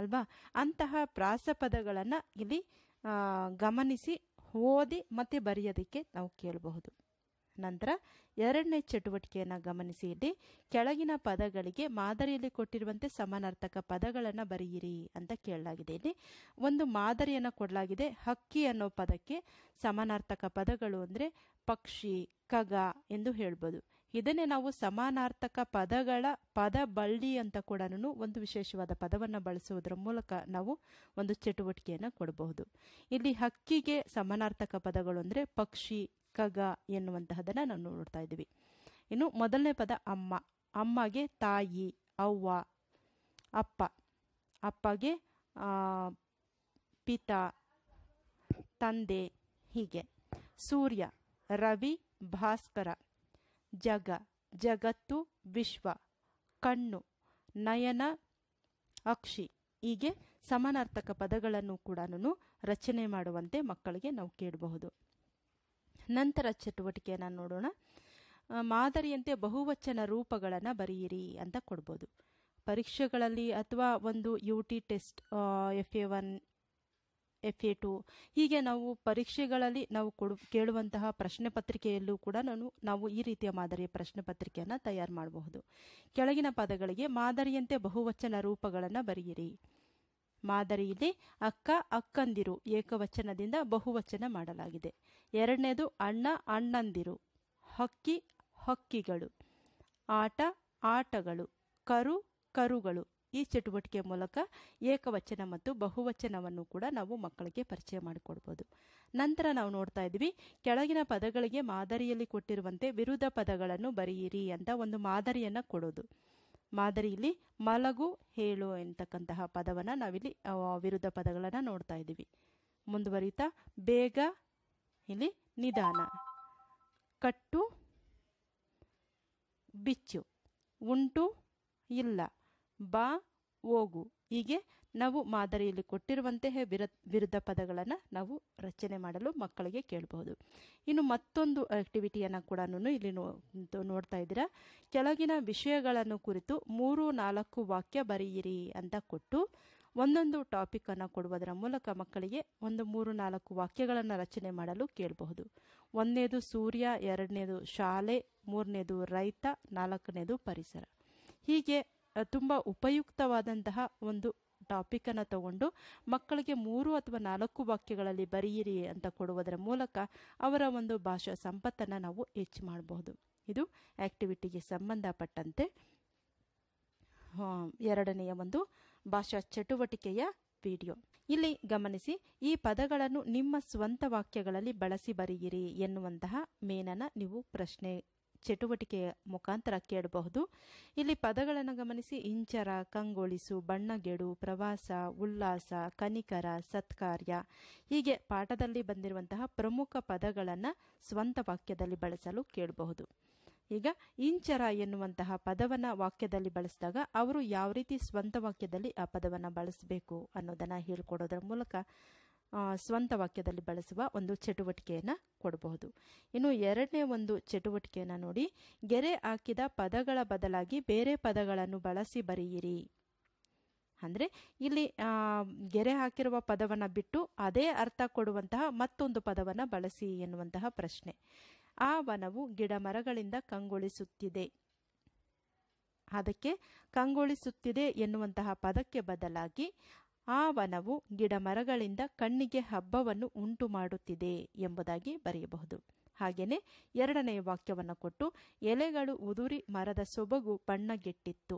ಅಲ್ವಾ ಅಂತಹ ಪ್ರಾಸಪದಗಳನ್ನು ಇಲ್ಲಿ ಗಮನಿಸಿ ಓದಿ ಮತ್ತೆ ಬರೆಯೋದಕ್ಕೆ ನಾವು ಕೇಳಬಹುದು ನಂತರ ಎರಡನೇ ಚಟುವಟಿಕೆಯನ್ನು ಗಮನಿಸಿ ಇಲ್ಲಿ ಕೆಳಗಿನ ಪದಗಳಿಗೆ ಮಾದರಿಯಲ್ಲಿ ಕೊಟ್ಟಿರುವಂತೆ ಸಮಾನಾರ್ಥಕ ಪದಗಳನ್ನು ಬರೆಯಿರಿ ಅಂತ ಕೇಳಲಾಗಿದೆ ಇಲ್ಲಿ ಒಂದು ಮಾದರಿಯನ್ನು ಕೊಡಲಾಗಿದೆ ಹಕ್ಕಿ ಅನ್ನೋ ಪದಕ್ಕೆ ಸಮಾನಾರ್ಥಕ ಪದಗಳು ಅಂದರೆ ಪಕ್ಷಿ ಕಗ ಎಂದು ಹೇಳ್ಬೋದು ಇದನ್ನೇ ನಾವು ಸಮಾನಾರ್ಥಕ ಪದಗಳ ಪದ ಬಳ್ಳಿ ಅಂತ ಕೂಡ ಒಂದು ವಿಶೇಷವಾದ ಪದವನ್ನು ಬಳಸುವುದರ ಮೂಲಕ ನಾವು ಒಂದು ಚಟುವಟಿಕೆಯನ್ನು ಕೊಡಬಹುದು ಇಲ್ಲಿ ಹಕ್ಕಿಗೆ ಸಮಾನಾರ್ಥಕ ಪದಗಳು ಅಂದರೆ ಪಕ್ಷಿ ಕಗ ಎನ್ನುವಂತಹದನ್ನು ನಾವು ನೋಡ್ತಾ ಇದ್ದೀವಿ ಇನ್ನು ಮೊದಲನೇ ಪದ ಅಮ್ಮ ಅಮ್ಮಗೆ ತಾಯಿ ಅವ್ವ ಅಪ್ಪ ಅಪ್ಪಗೆ ಪಿತ ತಂದೆ ಹೀಗೆ ಸೂರ್ಯ ರವಿ ಭಾಸ್ಕರ ಜಗ ಜಗತ್ತು ವಿಶ್ವ ಕಣ್ಣು ನಯನ ಅಕ್ಷಿ ಹೀಗೆ ಸಮಾನಾರ್ಥಕ ಪದಗಳನ್ನು ಕೂಡ ರಚನೆ ಮಾಡುವಂತೆ ಮಕ್ಕಳಿಗೆ ನಾವು ಕೇಳಬಹುದು ನಂತರ ಚಟುವಟಿಕೆಯನ್ನು ನೋಡೋಣ ಮಾದರಿಯಂತೆ ಬಹುವಚನ ರೂಪಗಳನ್ನು ಬರೆಯಿರಿ ಅಂತ ಕೊಡ್ಬೋದು ಪರೀಕ್ಷೆಗಳಲ್ಲಿ ಅಥವಾ ಒಂದು U T test F A one F A two ಹೀಗೆ ನಾವು ಪರೀಕ್ಷೆಗಳಲ್ಲಿ ನಾವು ಕೊಡು ಕೇಳುವಂತಹ ಪ್ರಶ್ನೆ ಪತ್ರಿಕೆಯಲ್ಲೂ ಕೂಡ ನಾನು ನಾವು ಈ ರೀತಿಯ ಮಾದರಿಯ ಪ್ರಶ್ನೆ ಪತ್ರಿಕೆಯನ್ನು ತಯಾರು ಮಾಡಬಹುದು ಕೆಳಗಿನ ಪದಗಳಿಗೆ ಮಾದರಿಯಂತೆ ಬಹುವಚನ ರೂಪಗಳನ್ನು ಬರೆಯಿರಿ ಮಾದರಿಯಲ್ಲಿ ಅಕ್ಕ ಅಕ್ಕಂದಿರು ಏಕವಚನದಿಂದ ಬಹುವಚನ ಮಾಡಲಾಗಿದೆ ಎರಡನೇದು ಅಣ್ಣ ಅಣ್ಣಂದಿರು ಹಕ್ಕಿ ಹಕ್ಕಿಗಳು ಆಟ ಆಟಗಳು ಕರು ಕರುಗಳು ಈ ಚಟುವಟಿಕೆ ಮೂಲಕ ಏಕವಚನ ಮತ್ತು ಬಹುವಚನವನ್ನು ಕೂಡ ನಾವು ಮಕ್ಕಳಿಗೆ ಪರಿಚಯ ಮಾಡಿಕೊಡ್ಬೋದು ನಂತರ ನಾವು ನೋಡ್ತಾ ಇದ್ವಿ ಕೆಳಗಿನ ಪದಗಳಿಗೆ ಮಾದರಿಯಲ್ಲಿ ಕೊಟ್ಟಿರುವಂತೆ ವಿರುದ್ಧ ಪದಗಳನ್ನು ಬರೆಯಿರಿ ಅಂತ ಒಂದು ಮಾದರಿಯನ್ನು ಕೊಡೋದು ಇಲ್ಲಿ ಮಲಗು ಹೇಳು ಎಂತಕ್ಕಂತಹ ಪದವನ್ನ ನಾವಿಲ್ಲಿ ವಿರುದ್ಧ ಪದಗಳನ್ನು ನೋಡ್ತಾ ಇದ್ದೀವಿ ಮುಂದುವರಿತಾ ಬೇಗ ಇಲ್ಲಿ ನಿಧಾನ ಕಟ್ಟು ಬಿಚ್ಚು ಉಂಟು ಇಲ್ಲ ಬಾ ಹೋಗು ಹೀಗೆ ನಾವು ಮಾದರಿಯಲ್ಲಿ ಕೊಟ್ಟಿರುವಂತಹ ವಿರ ವಿರುದ್ಧ ಪದಗಳನ್ನು ನಾವು ರಚನೆ ಮಾಡಲು ಮಕ್ಕಳಿಗೆ ಕೇಳಬಹುದು ಇನ್ನು ಮತ್ತೊಂದು ಆಕ್ಟಿವಿಟಿಯನ್ನು ಕೂಡ ಇಲ್ಲಿ ನೋ ನೋಡ್ತಾ ಇದ್ದೀರಾ ಕೆಳಗಿನ ವಿಷಯಗಳನ್ನು ಕುರಿತು ಮೂರು ನಾಲ್ಕು ವಾಕ್ಯ ಬರೆಯಿರಿ ಅಂತ ಕೊಟ್ಟು ಒಂದೊಂದು ಟಾಪಿಕನ್ನು ಕೊಡುವುದರ ಮೂಲಕ ಮಕ್ಕಳಿಗೆ ಒಂದು ಮೂರು ನಾಲ್ಕು ವಾಕ್ಯಗಳನ್ನು ರಚನೆ ಮಾಡಲು ಕೇಳಬಹುದು ಒಂದನೇದು ಸೂರ್ಯ ಎರಡನೇದು ಶಾಲೆ ಮೂರನೇದು ರೈತ ನಾಲ್ಕನೇದು ಪರಿಸರ ಹೀಗೆ ತುಂಬ ಉಪಯುಕ್ತವಾದಂತಹ ಒಂದು ಟಾಪಿಕ್ ಅನ್ನು ತಗೊಂಡು ಮಕ್ಕಳಿಗೆ ಮೂರು ಅಥವಾ ನಾಲ್ಕು ವಾಕ್ಯಗಳಲ್ಲಿ ಬರೆಯಿರಿ ಅಂತ ಕೊಡುವುದರ ಮೂಲಕ ಅವರ ಒಂದು ಭಾಷಾ ಸಂಪತ್ತನ್ನು ನಾವು ಹೆಚ್ಚು ಮಾಡಬಹುದು ಇದು ಆಕ್ಟಿವಿಟಿಗೆ ಸಂಬಂಧಪಟ್ಟಂತೆ ಎರಡನೆಯ ಒಂದು ಭಾಷಾ ಚಟುವಟಿಕೆಯ ವಿಡಿಯೋ ಇಲ್ಲಿ ಗಮನಿಸಿ ಈ ಪದಗಳನ್ನು ನಿಮ್ಮ ಸ್ವಂತ ವಾಕ್ಯಗಳಲ್ಲಿ ಬಳಸಿ ಬರೆಯಿರಿ ಎನ್ನುವಂತಹ ಮೇನನ ನೀವು ಪ್ರಶ್ನೆ ಚಟುವಟಿಕೆ ಮುಖಾಂತರ ಕೇಳಬಹುದು ಇಲ್ಲಿ ಪದಗಳನ್ನು ಗಮನಿಸಿ ಇಂಚರ ಕಂಗೊಳಿಸು ಬಣ್ಣಗೆಡು ಪ್ರವಾಸ ಉಲ್ಲಾಸ ಕನಿಕರ ಸತ್ಕಾರ್ಯ ಹೀಗೆ ಪಾಠದಲ್ಲಿ ಬಂದಿರುವಂತಹ ಪ್ರಮುಖ ಪದಗಳನ್ನು ಸ್ವಂತ ವಾಕ್ಯದಲ್ಲಿ ಬಳಸಲು ಕೇಳಬಹುದು ಈಗ ಇಂಚರ ಎನ್ನುವಂತಹ ಪದವನ್ನು ವಾಕ್ಯದಲ್ಲಿ ಬಳಸಿದಾಗ ಅವರು ಯಾವ ರೀತಿ ಸ್ವಂತ ವಾಕ್ಯದಲ್ಲಿ ಆ ಪದವನ್ನು ಬಳಸಬೇಕು ಅನ್ನೋದನ್ನು ಹೇಳ್ಕೊಡೋದ್ರ ಮೂಲಕ ಸ್ವಂತ ವಾಕ್ಯದಲ್ಲಿ ಬಳಸುವ ಒಂದು ಚಟುವಟಿಕೆಯನ್ನು ಕೊಡಬಹುದು ಇನ್ನು ಎರಡನೇ ಒಂದು ಚಟುವಟಿಕೆಯನ್ನು ನೋಡಿ ಗೆರೆ ಹಾಕಿದ ಪದಗಳ ಬದಲಾಗಿ ಬೇರೆ ಪದಗಳನ್ನು ಬಳಸಿ ಬರೆಯಿರಿ ಅಂದರೆ ಇಲ್ಲಿ ಗೆರೆ ಹಾಕಿರುವ ಪದವನ್ನು ಬಿಟ್ಟು ಅದೇ ಅರ್ಥ ಕೊಡುವಂತಹ ಮತ್ತೊಂದು ಪದವನ್ನು ಬಳಸಿ ಎನ್ನುವಂತಹ ಪ್ರಶ್ನೆ ಆ ವನವು ಗಿಡ ಮರಗಳಿಂದ ಕಂಗೊಳಿಸುತ್ತಿದೆ ಅದಕ್ಕೆ ಕಂಗೊಳಿಸುತ್ತಿದೆ ಎನ್ನುವಂತಹ ಪದಕ್ಕೆ ಬದಲಾಗಿ ಆ ವನವು ಗಿಡಮರಗಳಿಂದ ಕಣ್ಣಿಗೆ ಹಬ್ಬವನ್ನು ಉಂಟು ಮಾಡುತ್ತಿದೆ ಎಂಬುದಾಗಿ ಬರೆಯಬಹುದು ಹಾಗೆಯೇ ಎರಡನೆಯ ವಾಕ್ಯವನ್ನು ಕೊಟ್ಟು ಎಲೆಗಳು ಉದುರಿ ಮರದ ಸೊಬಗು ಬಣ್ಣಗೆಟ್ಟಿತ್ತು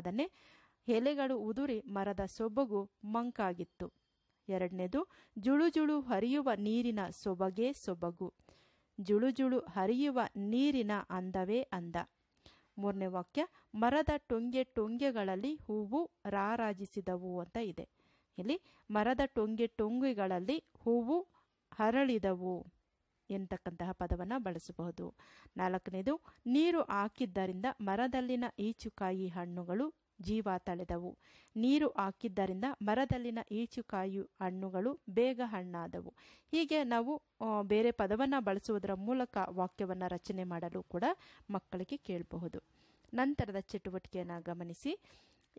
ಅದನ್ನೇ ಎಲೆಗಳು ಉದುರಿ ಮರದ ಸೊಬಗು ಮಂಕಾಗಿತ್ತು ಎರಡನೇದು ಜುಳುಜುಳು ಹರಿಯುವ ನೀರಿನ ಸೊಬಗೇ ಸೊಬಗು ಜುಳುಜುಳು ಹರಿಯುವ ನೀರಿನ ಅಂದವೇ ಅಂದ ಮೂರನೇ ವಾಕ್ಯ ಮರದ ಟೊಂಗೆ ಟೊಂಗೆಗಳಲ್ಲಿ ಹೂವು ರಾರಾಜಿಸಿದವು ಅಂತ ಇದೆ ಇಲ್ಲಿ ಮರದ ಟೊಂಗೆ ಟೊಂಗಿಗಳಲ್ಲಿ ಹೂವು ಹರಳಿದವು ಎಂತಕ್ಕಂತಹ ಪದವನ್ನು ಬಳಸಬಹುದು ನಾಲ್ಕನೇದು ನೀರು ಹಾಕಿದ್ದರಿಂದ ಮರದಲ್ಲಿನ ಈಚುಕಾಯಿ ಹಣ್ಣುಗಳು ಜೀವ ತಳೆದವು ನೀರು ಹಾಕಿದ್ದರಿಂದ ಮರದಲ್ಲಿನ ಈಚುಕಾಯಿ ಹಣ್ಣುಗಳು ಬೇಗ ಹಣ್ಣಾದವು ಹೀಗೆ ನಾವು ಬೇರೆ ಪದವನ್ನು ಬಳಸುವುದರ ಮೂಲಕ ವಾಕ್ಯವನ್ನು ರಚನೆ ಮಾಡಲು ಕೂಡ ಮಕ್ಕಳಿಗೆ ಕೇಳಬಹುದು ನಂತರದ ಚಟುವಟಿಕೆಯನ್ನು ಗಮನಿಸಿ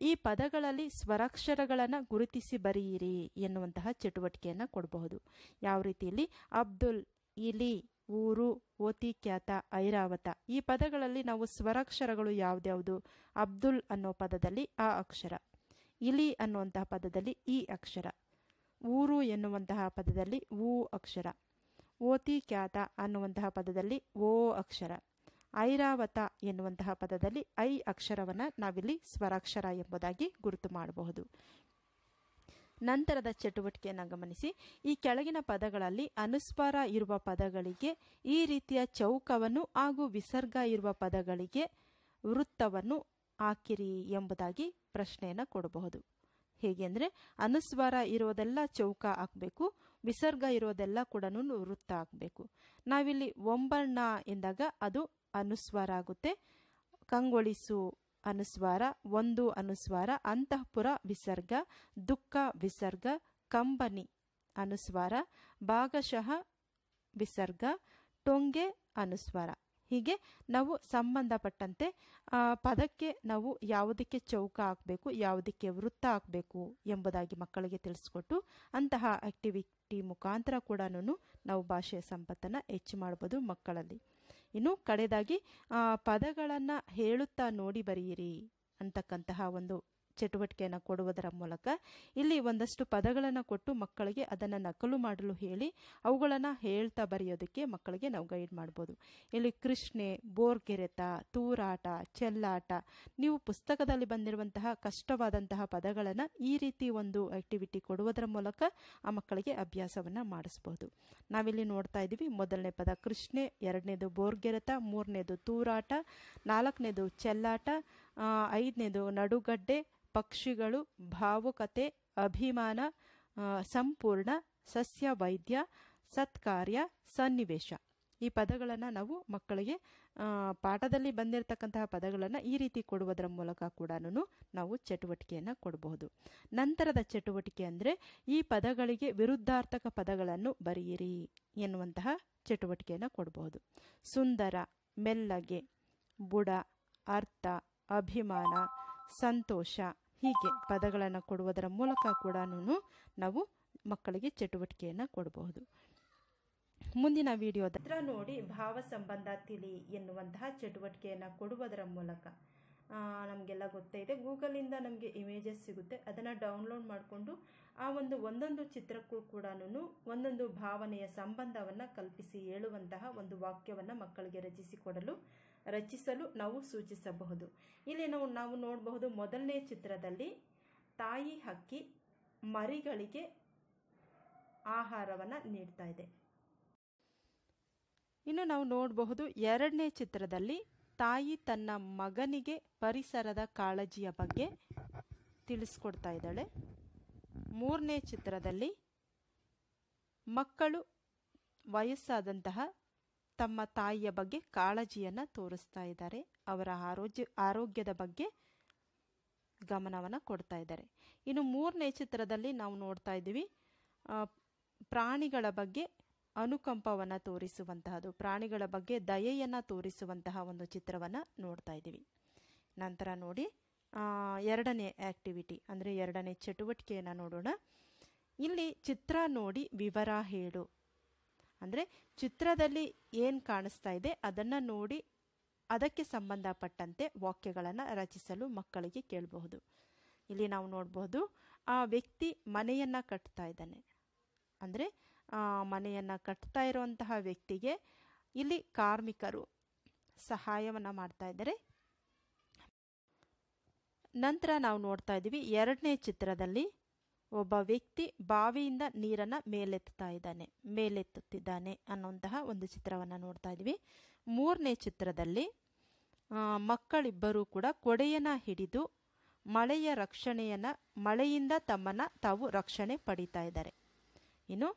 ಈ ಪದಗಳಲ್ಲಿ ಸ್ವರಾಕ್ಷರಗಳನ್ನು ಗುರುತಿಸಿ ಬರೆಯಿರಿ ಎನ್ನುವಂತಹ ಚಟುವಟಿಕೆಯನ್ನು ಕೊಡಬಹುದು ಯಾವ ರೀತಿಯಲ್ಲಿ ಅಬ್ದುಲ್ ಇಲಿ ಊರು ಓತಿ ಖ್ಯಾತ ಐರಾವತ ಈ ಪದಗಳಲ್ಲಿ ನಾವು ಸ್ವರಾಕ್ಷರಗಳು ಯಾವುದ್ಯಾವುದು ಅಬ್ದುಲ್ ಅನ್ನೋ ಪದದಲ್ಲಿ ಆ ಅಕ್ಷರ ಇಲಿ ಅನ್ನುವಂತಹ ಪದದಲ್ಲಿ ಈ ಅಕ್ಷರ ಊರು ಎನ್ನುವಂತಹ ಪದದಲ್ಲಿ ಊ ಅಕ್ಷರ ಓತಿ ಖ್ಯಾತ ಅನ್ನುವಂತಹ ಪದದಲ್ಲಿ ಓ ಅಕ್ಷರ ಐರಾವತ ಎನ್ನುವಂತಹ ಪದದಲ್ಲಿ ಐ ಅಕ್ಷರವನ್ನ ನಾವಿಲ್ಲಿ ಸ್ವರಾಕ್ಷರ ಎಂಬುದಾಗಿ ಗುರುತು ಮಾಡಬಹುದು ನಂತರದ ಚಟುವಟಿಕೆಯನ್ನು ಗಮನಿಸಿ ಈ ಕೆಳಗಿನ ಪದಗಳಲ್ಲಿ ಅನುಸ್ವಾರ ಇರುವ ಪದಗಳಿಗೆ ಈ ರೀತಿಯ ಚೌಕವನ್ನು ಹಾಗೂ ವಿಸರ್ಗ ಇರುವ ಪದಗಳಿಗೆ ವೃತ್ತವನ್ನು ಹಾಕಿರಿ ಎಂಬುದಾಗಿ ಪ್ರಶ್ನೆಯನ್ನು ಕೊಡಬಹುದು ಹೇಗೆಂದ್ರೆ ಅನುಸ್ವಾರ ಇರೋದೆಲ್ಲ ಚೌಕ ಹಾಕಬೇಕು ವಿಸರ್ಗ ಇರೋದೆಲ್ಲ ಕೂಡ ವೃತ್ತ ಹಾಕಬೇಕು ನಾವಿಲ್ಲಿ ಒಂಬಣ್ಣ ಎಂದಾಗ ಅದು ಅನುಸ್ವಾರ ಆಗುತ್ತೆ ಕಂಗೊಳಿಸು ಅನುಸ್ವಾರ ಒಂದು ಅನುಸ್ವಾರ ಅಂತಃಪುರ ವಿಸರ್ಗ ದುಃಖ ವಿಸರ್ಗ ಕಂಬನಿ ಅನುಸ್ವಾರ ಭಾಗಶಃ ವಿಸರ್ಗ ಟೊಂಗೆ ಅನುಸ್ವಾರ ಹೀಗೆ ನಾವು ಸಂಬಂಧಪಟ್ಟಂತೆ ಪದಕ್ಕೆ ನಾವು ಯಾವುದಕ್ಕೆ ಚೌಕ ಹಾಕಬೇಕು ಯಾವುದಕ್ಕೆ ವೃತ್ತ ಹಾಕಬೇಕು ಎಂಬುದಾಗಿ ಮಕ್ಕಳಿಗೆ ತಿಳಿಸ್ಕೊಟ್ಟು ಅಂತಹ ಆಕ್ಟಿವಿಟಿ ಮುಖಾಂತರ ಕೂಡ ನಾವು ಭಾಷೆಯ ಸಂಪತ್ತನ್ನು ಹೆಚ್ಚು ಮಾಡ್ಬೋದು ಮಕ್ಕಳಲ್ಲಿ ಇನ್ನು ಕಡೆದಾಗಿ ಪದಗಳನ್ನ ಹೇಳುತ್ತಾ ನೋಡಿ ಬರೆಯಿರಿ ಅಂತಕ್ಕಂತಹ ಒಂದು ಚಟುವಟಿಕೆಯನ್ನು ಕೊಡುವುದರ ಮೂಲಕ ಇಲ್ಲಿ ಒಂದಷ್ಟು ಪದಗಳನ್ನು ಕೊಟ್ಟು ಮಕ್ಕಳಿಗೆ ಅದನ್ನು ನಕಲು ಮಾಡಲು ಹೇಳಿ ಅವುಗಳನ್ನು ಹೇಳ್ತಾ ಬರೆಯೋದಕ್ಕೆ ಮಕ್ಕಳಿಗೆ ನಾವು ಗೈಡ್ ಮಾಡ್ಬೋದು ಇಲ್ಲಿ ಕೃಷ್ಣೆ ಬೋರ್ಗೆರೆತ ತೂರಾಟ ಚೆಲ್ಲಾಟ ನೀವು ಪುಸ್ತಕದಲ್ಲಿ ಬಂದಿರುವಂತಹ ಕಷ್ಟವಾದಂತಹ ಪದಗಳನ್ನು ಈ ರೀತಿ ಒಂದು ಆಕ್ಟಿವಿಟಿ ಕೊಡುವುದರ ಮೂಲಕ ಆ ಮಕ್ಕಳಿಗೆ ಅಭ್ಯಾಸವನ್ನು ಮಾಡಿಸ್ಬೋದು ನಾವಿಲ್ಲಿ ನೋಡ್ತಾ ಇದ್ದೀವಿ ಮೊದಲನೇ ಪದ ಕೃಷ್ಣೆ ಎರಡನೇದು ಬೋರ್ಗೆರೆತ ಮೂರನೇದು ತೂರಾಟ ನಾಲ್ಕನೇದು ಚೆಲ್ಲಾಟ ಐದನೇದು ನಡುಗಡ್ಡೆ ಪಕ್ಷಿಗಳು ಭಾವುಕತೆ ಅಭಿಮಾನ ಸಂಪೂರ್ಣ ಸಸ್ಯ ವೈದ್ಯ ಸತ್ಕಾರ್ಯ ಸನ್ನಿವೇಶ ಈ ಪದಗಳನ್ನು ನಾವು ಮಕ್ಕಳಿಗೆ ಪಾಠದಲ್ಲಿ ಬಂದಿರತಕ್ಕಂತಹ ಪದಗಳನ್ನು ಈ ರೀತಿ ಕೊಡುವುದರ ಮೂಲಕ ಕೂಡ ನಾವು ಚಟುವಟಿಕೆಯನ್ನು ಕೊಡಬಹುದು ನಂತರದ ಚಟುವಟಿಕೆ ಅಂದರೆ ಈ ಪದಗಳಿಗೆ ವಿರುದ್ಧಾರ್ಥಕ ಪದಗಳನ್ನು ಬರೆಯಿರಿ ಎನ್ನುವಂತಹ ಚಟುವಟಿಕೆಯನ್ನು ಕೊಡಬಹುದು ಸುಂದರ ಮೆಲ್ಲಗೆ ಬುಡ ಅರ್ಥ ಅಭಿಮಾನ ಸಂತೋಷ ಹೀಗೆ ಪದಗಳನ್ನು ಕೊಡುವುದರ ಮೂಲಕ ಕೂಡ ನಾವು ಮಕ್ಕಳಿಗೆ ಚಟುವಟಿಕೆಯನ್ನು ಕೊಡಬಹುದು ಮುಂದಿನ ವೀಡಿಯೋದ ಹತ್ರ ನೋಡಿ ಭಾವ ಸಂಬಂಧ ತಿಳಿ ಎನ್ನುವಂತಹ ಚಟುವಟಿಕೆಯನ್ನು ಕೊಡುವುದರ ಮೂಲಕ ನಮಗೆಲ್ಲ ಗೊತ್ತೇ ಇದೆ ಗೂಗಲಿಂದ ನಮಗೆ ಇಮೇಜಸ್ ಸಿಗುತ್ತೆ ಅದನ್ನು ಡೌನ್ಲೋಡ್ ಮಾಡಿಕೊಂಡು ಆ ಒಂದು ಒಂದೊಂದು ಚಿತ್ರಕ್ಕೂ ಕೂಡ ಒಂದೊಂದು ಭಾವನೆಯ ಸಂಬಂಧವನ್ನು ಕಲ್ಪಿಸಿ ಹೇಳುವಂತಹ ಒಂದು ವಾಕ್ಯವನ್ನು ಮಕ್ಕಳಿಗೆ ರಚಿಸಿಕೊಡಲು ರಚಿಸಲು ನಾವು ಸೂಚಿಸಬಹುದು ಇಲ್ಲಿ ನಾವು ನಾವು ನೋಡಬಹುದು ಮೊದಲನೇ ಚಿತ್ರದಲ್ಲಿ ತಾಯಿ ಹಕ್ಕಿ ಮರಿಗಳಿಗೆ ಆಹಾರವನ್ನು ನೀಡ್ತಾ ಇದೆ ಇನ್ನು ನಾವು ನೋಡಬಹುದು ಎರಡನೇ ಚಿತ್ರದಲ್ಲಿ ತಾಯಿ ತನ್ನ ಮಗನಿಗೆ ಪರಿಸರದ ಕಾಳಜಿಯ ಬಗ್ಗೆ ತಿಳಿಸ್ಕೊಡ್ತಾ ಇದ್ದಾಳೆ ಮೂರನೇ ಚಿತ್ರದಲ್ಲಿ ಮಕ್ಕಳು ವಯಸ್ಸಾದಂತಹ ತಮ್ಮ ತಾಯಿಯ ಬಗ್ಗೆ ಕಾಳಜಿಯನ್ನು ತೋರಿಸ್ತಾ ಇದ್ದಾರೆ ಅವರ ಆರೋಗ್ಯ ಆರೋಗ್ಯದ ಬಗ್ಗೆ ಗಮನವನ್ನು ಕೊಡ್ತಾ ಇದ್ದಾರೆ ಇನ್ನು ಮೂರನೇ ಚಿತ್ರದಲ್ಲಿ ನಾವು ನೋಡ್ತಾ ಇದ್ದೀವಿ ಪ್ರಾಣಿಗಳ ಬಗ್ಗೆ ಅನುಕಂಪವನ್ನು ತೋರಿಸುವಂತಹದ್ದು ಪ್ರಾಣಿಗಳ ಬಗ್ಗೆ ದಯೆಯನ್ನು ತೋರಿಸುವಂತಹ ಒಂದು ಚಿತ್ರವನ್ನು ನೋಡ್ತಾ ಇದ್ದೀವಿ ನಂತರ ನೋಡಿ ಎರಡನೇ ಆಕ್ಟಿವಿಟಿ ಅಂದರೆ ಎರಡನೇ ಚಟುವಟಿಕೆಯನ್ನು ನೋಡೋಣ ಇಲ್ಲಿ ಚಿತ್ರ ನೋಡಿ ವಿವರ ಹೇಳು ಅಂದರೆ ಚಿತ್ರದಲ್ಲಿ ಏನು ಕಾಣಿಸ್ತಾ ಇದೆ ಅದನ್ನು ನೋಡಿ ಅದಕ್ಕೆ ಸಂಬಂಧಪಟ್ಟಂತೆ ವಾಕ್ಯಗಳನ್ನು ರಚಿಸಲು ಮಕ್ಕಳಿಗೆ ಕೇಳಬಹುದು ಇಲ್ಲಿ ನಾವು ನೋಡಬಹುದು ಆ ವ್ಯಕ್ತಿ ಮನೆಯನ್ನು ಕಟ್ತಾ ಇದ್ದಾನೆ ಅಂದರೆ ಮನೆಯನ್ನು ಕಟ್ತಾ ಇರುವಂತಹ ವ್ಯಕ್ತಿಗೆ ಇಲ್ಲಿ ಕಾರ್ಮಿಕರು ಸಹಾಯವನ್ನು ಮಾಡ್ತಾ ಇದ್ದಾರೆ ನಂತರ ನಾವು ನೋಡ್ತಾ ಇದ್ದೀವಿ ಎರಡನೇ ಚಿತ್ರದಲ್ಲಿ ಒಬ್ಬ ವ್ಯಕ್ತಿ ಬಾವಿಯಿಂದ ನೀರನ್ನ ಮೇಲೆತ್ತಾ ಇದ್ದಾನೆ ಮೇಲೆತ್ತುತ್ತಿದ್ದಾನೆ ಅನ್ನುವಂತಹ ಒಂದು ಚಿತ್ರವನ್ನ ನೋಡ್ತಾ ಇದ್ವಿ ಮೂರನೇ ಚಿತ್ರದಲ್ಲಿ ಮಕ್ಕಳಿಬ್ಬರೂ ಕೂಡ ಕೊಡೆಯನ್ನ ಹಿಡಿದು ಮಳೆಯ ರಕ್ಷಣೆಯನ್ನ ಮಳೆಯಿಂದ ತಮ್ಮನ್ನ ತಾವು ರಕ್ಷಣೆ ಪಡಿತಾ ಇದ್ದಾರೆ ಇನ್ನು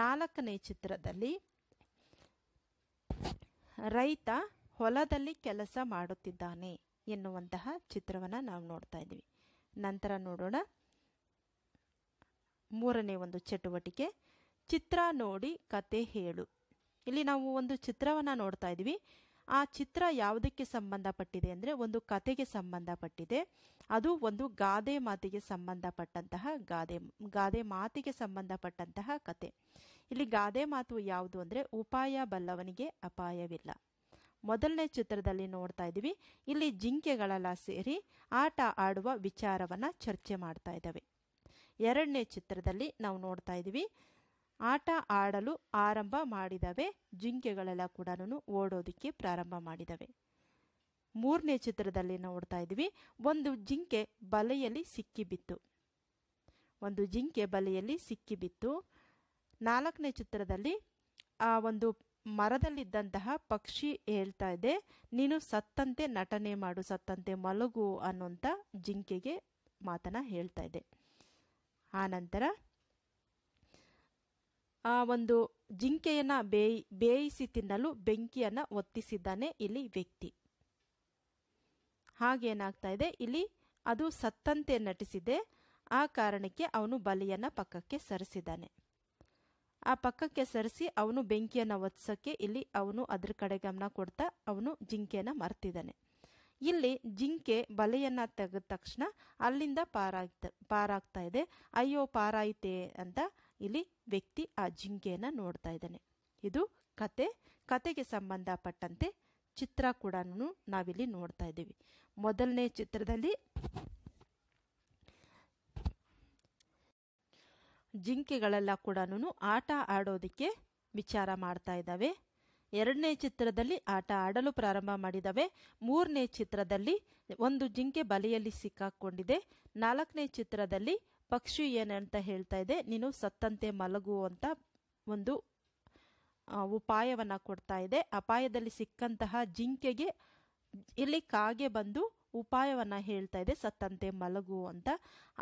ನಾಲ್ಕನೇ ಚಿತ್ರದಲ್ಲಿ ರೈತ ಹೊಲದಲ್ಲಿ ಕೆಲಸ ಮಾಡುತ್ತಿದ್ದಾನೆ ಎನ್ನುವಂತಹ ಚಿತ್ರವನ್ನ ನಾವು ನೋಡ್ತಾ ಇದ್ದೀವಿ ನಂತರ ನೋಡೋಣ ಮೂರನೇ ಒಂದು ಚಟುವಟಿಕೆ ಚಿತ್ರ ನೋಡಿ ಕತೆ ಹೇಳು ಇಲ್ಲಿ ನಾವು ಒಂದು ಚಿತ್ರವನ್ನು ನೋಡ್ತಾ ಇದ್ವಿ ಆ ಚಿತ್ರ ಯಾವುದಕ್ಕೆ ಸಂಬಂಧಪಟ್ಟಿದೆ ಅಂದರೆ ಒಂದು ಕತೆಗೆ ಸಂಬಂಧಪಟ್ಟಿದೆ ಅದು ಒಂದು ಗಾದೆ ಮಾತಿಗೆ ಸಂಬಂಧಪಟ್ಟಂತಹ ಗಾದೆ ಗಾದೆ ಮಾತಿಗೆ ಸಂಬಂಧಪಟ್ಟಂತಹ ಕತೆ ಇಲ್ಲಿ ಗಾದೆ ಮಾತು ಯಾವುದು ಅಂದರೆ ಉಪಾಯ ಬಲ್ಲವನಿಗೆ ಅಪಾಯವಿಲ್ಲ ಮೊದಲನೇ ಚಿತ್ರದಲ್ಲಿ ನೋಡ್ತಾ ಇದ್ದೀವಿ ಇಲ್ಲಿ ಜಿಂಕೆಗಳೆಲ್ಲ ಸೇರಿ ಆಟ ಆಡುವ ವಿಚಾರವನ್ನು ಚರ್ಚೆ ಮಾಡ್ತಾ ಇದ್ದಾವೆ ಎರಡನೇ ಚಿತ್ರದಲ್ಲಿ ನಾವು ನೋಡ್ತಾ ಇದ್ದೀವಿ ಆಟ ಆಡಲು ಆರಂಭ ಮಾಡಿದವೆ ಜಿಂಕೆಗಳೆಲ್ಲ ಕೂಡ ಓಡೋದಕ್ಕೆ ಪ್ರಾರಂಭ ಮಾಡಿದವೆ ಮೂರನೇ ಚಿತ್ರದಲ್ಲಿ ನೋಡ್ತಾ ಇದ್ವಿ ಒಂದು ಜಿಂಕೆ ಬಲೆಯಲ್ಲಿ ಸಿಕ್ಕಿಬಿತ್ತು ಒಂದು ಜಿಂಕೆ ಬಲೆಯಲ್ಲಿ ಸಿಕ್ಕಿಬಿತ್ತು ನಾಲ್ಕನೇ ಚಿತ್ರದಲ್ಲಿ ಆ ಒಂದು ಮರದಲ್ಲಿದ್ದಂತಹ ಪಕ್ಷಿ ಹೇಳ್ತಾ ಇದೆ ನೀನು ಸತ್ತಂತೆ ನಟನೆ ಮಾಡು ಸತ್ತಂತೆ ಮಲಗು ಅನ್ನೋಂಥ ಜಿಂಕೆಗೆ ಮಾತನ್ನ ಹೇಳ್ತಾ ಇದೆ ಆನಂತರ ಆ ಒಂದು ಜಿಂಕೆಯನ್ನ ಬೇಯಿ ಬೇಯಿಸಿ ತಿನ್ನಲು ಬೆಂಕಿಯನ್ನು ಒತ್ತಿಸಿದ್ದಾನೆ ಇಲ್ಲಿ ವ್ಯಕ್ತಿ ಹಾಗೇನಾಗ್ತಾ ಇದೆ ಇಲ್ಲಿ ಅದು ಸತ್ತಂತೆ ನಟಿಸಿದೆ ಆ ಕಾರಣಕ್ಕೆ ಅವನು ಬಲಿಯನ್ನ ಪಕ್ಕಕ್ಕೆ ಸರಿಸಿದ್ದಾನೆ ಆ ಪಕ್ಕಕ್ಕೆ ಸರಿಸಿ ಅವನು ಬೆಂಕಿಯನ್ನು ಒತ್ತಿಸಕ್ಕೆ ಇಲ್ಲಿ ಅವನು ಅದ್ರ ಕಡೆ ಗಮನ ಕೊಡ್ತಾ ಅವನು ಜಿಂಕೆಯನ್ನು ಮರ್ತಿದ್ದಾನೆ ಇಲ್ಲಿ ಜಿಂಕೆ ಬಲೆಯನ್ನ ತೆಗೆದ ತಕ್ಷಣ ಅಲ್ಲಿಂದ ಪಾರಾಯ್ತ ಪಾರಾಗ್ತಾ ಇದೆ ಅಯ್ಯೋ ಪಾರಾಯಿತೆ ಅಂತ ಇಲ್ಲಿ ವ್ಯಕ್ತಿ ಆ ಜಿಂಕೆಯನ್ನು ನೋಡ್ತಾ ಇದ್ದಾನೆ ಇದು ಕತೆ ಕತೆಗೆ ಸಂಬಂಧಪಟ್ಟಂತೆ ಚಿತ್ರ ಕೂಡ ನಾವಿಲ್ಲಿ ನೋಡ್ತಾ ಇದ್ದೀವಿ ಮೊದಲನೇ ಚಿತ್ರದಲ್ಲಿ ಜಿಂಕೆಗಳೆಲ್ಲ ಕೂಡ ಆಟ ಆಡೋದಕ್ಕೆ ವಿಚಾರ ಮಾಡ್ತಾ ಇದ್ದಾವೆ ಎರಡನೇ ಚಿತ್ರದಲ್ಲಿ ಆಟ ಆಡಲು ಪ್ರಾರಂಭ ಮಾಡಿದವೆ ಮೂರನೇ ಚಿತ್ರದಲ್ಲಿ ಒಂದು ಜಿಂಕೆ ಬಲೆಯಲ್ಲಿ ಸಿಕ್ಕಾಕೊಂಡಿದೆ ನಾಲ್ಕನೇ ಚಿತ್ರದಲ್ಲಿ ಪಕ್ಷಿ ಏನಂತ ಹೇಳ್ತಾ ಇದೆ ನೀನು ಸತ್ತಂತೆ ಮಲಗು ಅಂತ ಒಂದು ಉಪಾಯವನ್ನ ಕೊಡ್ತಾ ಇದೆ ಅಪಾಯದಲ್ಲಿ ಸಿಕ್ಕಂತಹ ಜಿಂಕೆಗೆ ಇಲ್ಲಿ ಕಾಗೆ ಬಂದು ಉಪಾಯವನ್ನು ಹೇಳ್ತಾ ಇದೆ ಸತ್ತಂತೆ ಮಲಗು ಅಂತ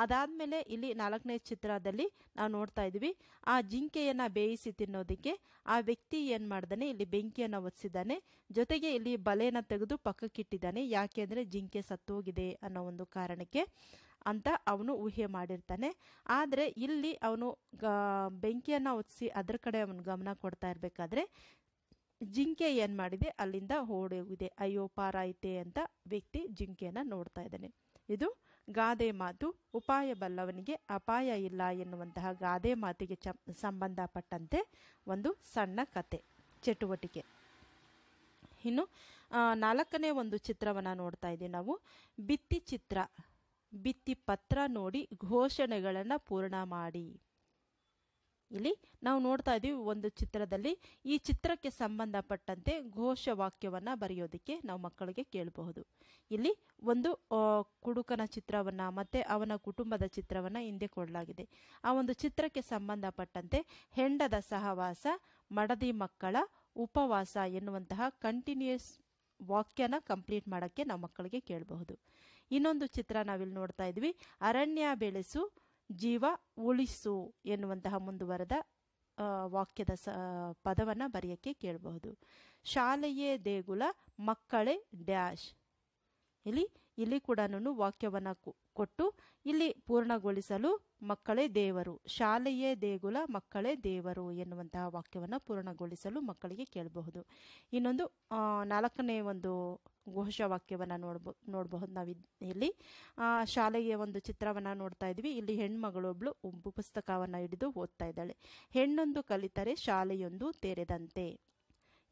ಅದಾದ್ಮೇಲೆ ಇಲ್ಲಿ ನಾಲ್ಕನೇ ಚಿತ್ರದಲ್ಲಿ ನಾವು ನೋಡ್ತಾ ಇದ್ವಿ ಆ ಜಿಂಕೆಯನ್ನು ಬೇಯಿಸಿ ತಿನ್ನೋದಕ್ಕೆ ಆ ವ್ಯಕ್ತಿ ಏನು ಮಾಡ್ದಾನೆ ಇಲ್ಲಿ ಬೆಂಕಿಯನ್ನು ಒತ್ತಿಸಿದ್ದಾನೆ ಜೊತೆಗೆ ಇಲ್ಲಿ ಬಲೆಯನ್ನು ತೆಗೆದು ಪಕ್ಕಕ್ಕಿಟ್ಟಿದ್ದಾನೆ ಯಾಕೆಂದರೆ ಜಿಂಕೆ ಸತ್ತೋಗಿದೆ ಅನ್ನೋ ಒಂದು ಕಾರಣಕ್ಕೆ ಅಂತ ಅವನು ಊಹೆ ಮಾಡಿರ್ತಾನೆ ಆದರೆ ಇಲ್ಲಿ ಅವನು ಬೆಂಕಿಯನ್ನು ಒತ್ತಿಸಿ ಅದರ ಕಡೆ ಅವನು ಗಮನ ಕೊಡ್ತಾ ಇರಬೇಕಾದ್ರೆ ಜಿಂಕೆ ಏನು ಮಾಡಿದೆ ಅಲ್ಲಿಂದ ಓಡೋಗಿದೆ ಅಯ್ಯೋ ಪಾರಾಯಿತೆ ಅಂತ ವ್ಯಕ್ತಿ ಜಿಂಕೆಯನ್ನು ನೋಡ್ತಾ ಇದ್ದಾನೆ ಇದು ಗಾದೆ ಮಾತು ಉಪಾಯ ಬಲ್ಲವನಿಗೆ ಅಪಾಯ ಇಲ್ಲ ಎನ್ನುವಂತಹ ಗಾದೆ ಮಾತಿಗೆ ಚ ಸಂಬಂಧಪಟ್ಟಂತೆ ಒಂದು ಸಣ್ಣ ಕತೆ ಚಟುವಟಿಕೆ ಇನ್ನು ನಾಲ್ಕನೇ ಒಂದು ಚಿತ್ರವನ್ನು ನೋಡ್ತಾ ಇದ್ದೀವಿ ನಾವು ಬಿತ್ತಿ ಚಿತ್ರ ಬಿತ್ತಿ ಪತ್ರ ನೋಡಿ ಘೋಷಣೆಗಳನ್ನು ಪೂರ್ಣ ಮಾಡಿ ಇಲ್ಲಿ ನಾವು ನೋಡ್ತಾ ಇದ್ದೀವಿ ಒಂದು ಚಿತ್ರದಲ್ಲಿ ಈ ಚಿತ್ರಕ್ಕೆ ಸಂಬಂಧಪಟ್ಟಂತೆ ಘೋಷ ವಾಕ್ಯವನ್ನ ಬರೆಯೋದಕ್ಕೆ ನಾವು ಮಕ್ಕಳಿಗೆ ಕೇಳಬಹುದು ಇಲ್ಲಿ ಒಂದು ಕುಡುಕನ ಚಿತ್ರವನ್ನ ಮತ್ತೆ ಅವನ ಕುಟುಂಬದ ಚಿತ್ರವನ್ನ ಹಿಂದೆ ಕೊಡಲಾಗಿದೆ ಆ ಒಂದು ಚಿತ್ರಕ್ಕೆ ಸಂಬಂಧಪಟ್ಟಂತೆ ಹೆಂಡದ ಸಹವಾಸ ಮಡದಿ ಮಕ್ಕಳ ಉಪವಾಸ ಎನ್ನುವಂತಹ ಕಂಟಿನ್ಯೂಸ್ ವಾಕ್ಯನ ಕಂಪ್ಲೀಟ್ ಮಾಡೋಕ್ಕೆ ನಾವು ಮಕ್ಕಳಿಗೆ ಕೇಳಬಹುದು ಇನ್ನೊಂದು ಚಿತ್ರ ನಾವಿಲ್ಲಿ ನೋಡ್ತಾ ಇದ್ವಿ ಅರಣ್ಯ ಬೆಳೆಸು ಜೀವ ಉಳಿಸು ಎನ್ನುವಂತಹ ಮುಂದುವರೆದ ವಾಕ್ಯದ ಸ ಪದವನ್ನು ಬರೆಯೋಕ್ಕೆ ಕೇಳಬಹುದು ಶಾಲೆಯೇ ದೇಗುಲ ಮಕ್ಕಳೇ ಡ್ಯಾಶ್ ಇಲ್ಲಿ ಇಲ್ಲಿ ಕೂಡ ವಾಕ್ಯವನ್ನು ಕೊಟ್ಟು ಇಲ್ಲಿ ಪೂರ್ಣಗೊಳಿಸಲು ಮಕ್ಕಳೇ ದೇವರು ಶಾಲೆಯೇ ದೇಗುಲ ಮಕ್ಕಳೇ ದೇವರು ಎನ್ನುವಂತಹ ವಾಕ್ಯವನ್ನು ಪೂರ್ಣಗೊಳಿಸಲು ಮಕ್ಕಳಿಗೆ ಕೇಳಬಹುದು ಇನ್ನೊಂದು ನಾಲ್ಕನೇ ಒಂದು ಘೋಷವಾಕ್ಯವನ್ನು ನೋಡ್ಬೋ ನೋಡಬಹುದು ನಾವು ಇಲ್ಲಿ ಶಾಲೆಯ ಒಂದು ಚಿತ್ರವನ್ನು ನೋಡ್ತಾ ಇದ್ವಿ ಇಲ್ಲಿ ಹೆಣ್ಮಗಳೊಬ್ಳು ಪುಸ್ತಕವನ್ನು ಹಿಡಿದು ಓದ್ತಾ ಇದ್ದಾಳೆ ಹೆಣ್ಣೊಂದು ಕಲಿತರೆ ಶಾಲೆಯೊಂದು ತೆರೆದಂತೆ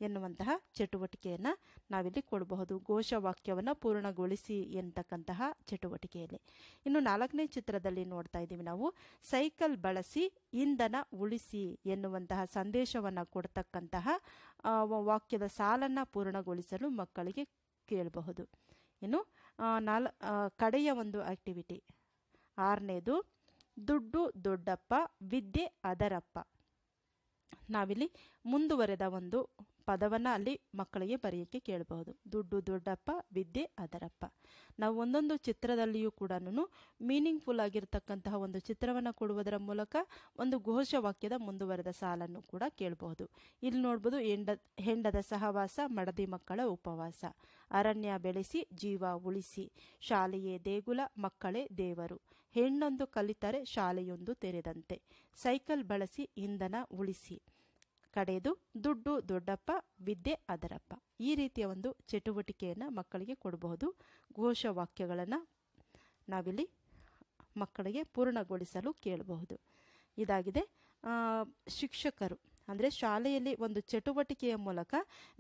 ಎನ್ನುವಂತಹ ಚಟುವಟಿಕೆಯನ್ನು ನಾವಿಲ್ಲಿ ಕೊಡಬಹುದು ಘೋಷವಾಕ್ಯವನ್ನು ಪೂರ್ಣಗೊಳಿಸಿ ಎಂತಕ್ಕಂತಹ ಚಟುವಟಿಕೆಯಲ್ಲಿ ಇನ್ನು ನಾಲ್ಕನೇ ಚಿತ್ರದಲ್ಲಿ ನೋಡ್ತಾ ಇದ್ದೀವಿ ನಾವು ಸೈಕಲ್ ಬಳಸಿ ಇಂಧನ ಉಳಿಸಿ ಎನ್ನುವಂತಹ ಸಂದೇಶವನ್ನು ಕೊಡ್ತಕ್ಕಂತಹ ವಾಕ್ಯದ ಸಾಲನ್ನು ಪೂರ್ಣಗೊಳಿಸಲು ಮಕ್ಕಳಿಗೆ ಕೇಳಬಹುದು ಇನ್ನು ನಾಲ್ ಕಡೆಯ ಒಂದು ಆಕ್ಟಿವಿಟಿ ಆರನೇದು ದುಡ್ಡು ದೊಡ್ಡಪ್ಪ ವಿದ್ಯೆ ಅದರಪ್ಪ ನಾವಿಲ್ಲಿ ಮುಂದುವರೆದ ಒಂದು ಪದವನ್ನ ಅಲ್ಲಿ ಮಕ್ಕಳಿಗೆ ಬರೆಯೋಕ್ಕೆ ಕೇಳಬಹುದು ದುಡ್ಡು ದೊಡ್ಡಪ್ಪ ವಿದ್ಯೆ ಅದರಪ್ಪ ನಾವು ಒಂದೊಂದು ಚಿತ್ರದಲ್ಲಿಯೂ ಕೂಡ ಫುಲ್ ಆಗಿರತಕ್ಕಂತಹ ಒಂದು ಚಿತ್ರವನ್ನ ಕೊಡುವುದರ ಮೂಲಕ ಒಂದು ಘೋಷವಾಕ್ಯದ ಮುಂದುವರೆದ ಸಾಲನ್ನು ಕೂಡ ಕೇಳಬಹುದು ಇಲ್ಲಿ ನೋಡಬಹುದು ಹೆಂಡ ಹೆಂಡದ ಸಹವಾಸ ಮಡದಿ ಮಕ್ಕಳ ಉಪವಾಸ ಅರಣ್ಯ ಬೆಳೆಸಿ ಜೀವ ಉಳಿಸಿ ಶಾಲೆಯೇ ದೇಗುಲ ಮಕ್ಕಳೇ ದೇವರು ಹೆಣ್ಣೊಂದು ಕಲಿತರೆ ಶಾಲೆಯೊಂದು ತೆರೆದಂತೆ ಸೈಕಲ್ ಬಳಸಿ ಇಂಧನ ಉಳಿಸಿ ಕಡೆಯದು ದುಡ್ಡು ದೊಡ್ಡಪ್ಪ ವಿದ್ಯೆ ಅದರಪ್ಪ ಈ ರೀತಿಯ ಒಂದು ಚಟುವಟಿಕೆಯನ್ನು ಮಕ್ಕಳಿಗೆ ಕೊಡಬಹುದು ಘೋಷವಾಕ್ಯಗಳನ್ನು ನಾವಿಲ್ಲಿ ಮಕ್ಕಳಿಗೆ ಪೂರ್ಣಗೊಳಿಸಲು ಕೇಳಬಹುದು ಇದಾಗಿದೆ ಶಿಕ್ಷಕರು ಅಂದರೆ ಶಾಲೆಯಲ್ಲಿ ಒಂದು ಚಟುವಟಿಕೆಯ ಮೂಲಕ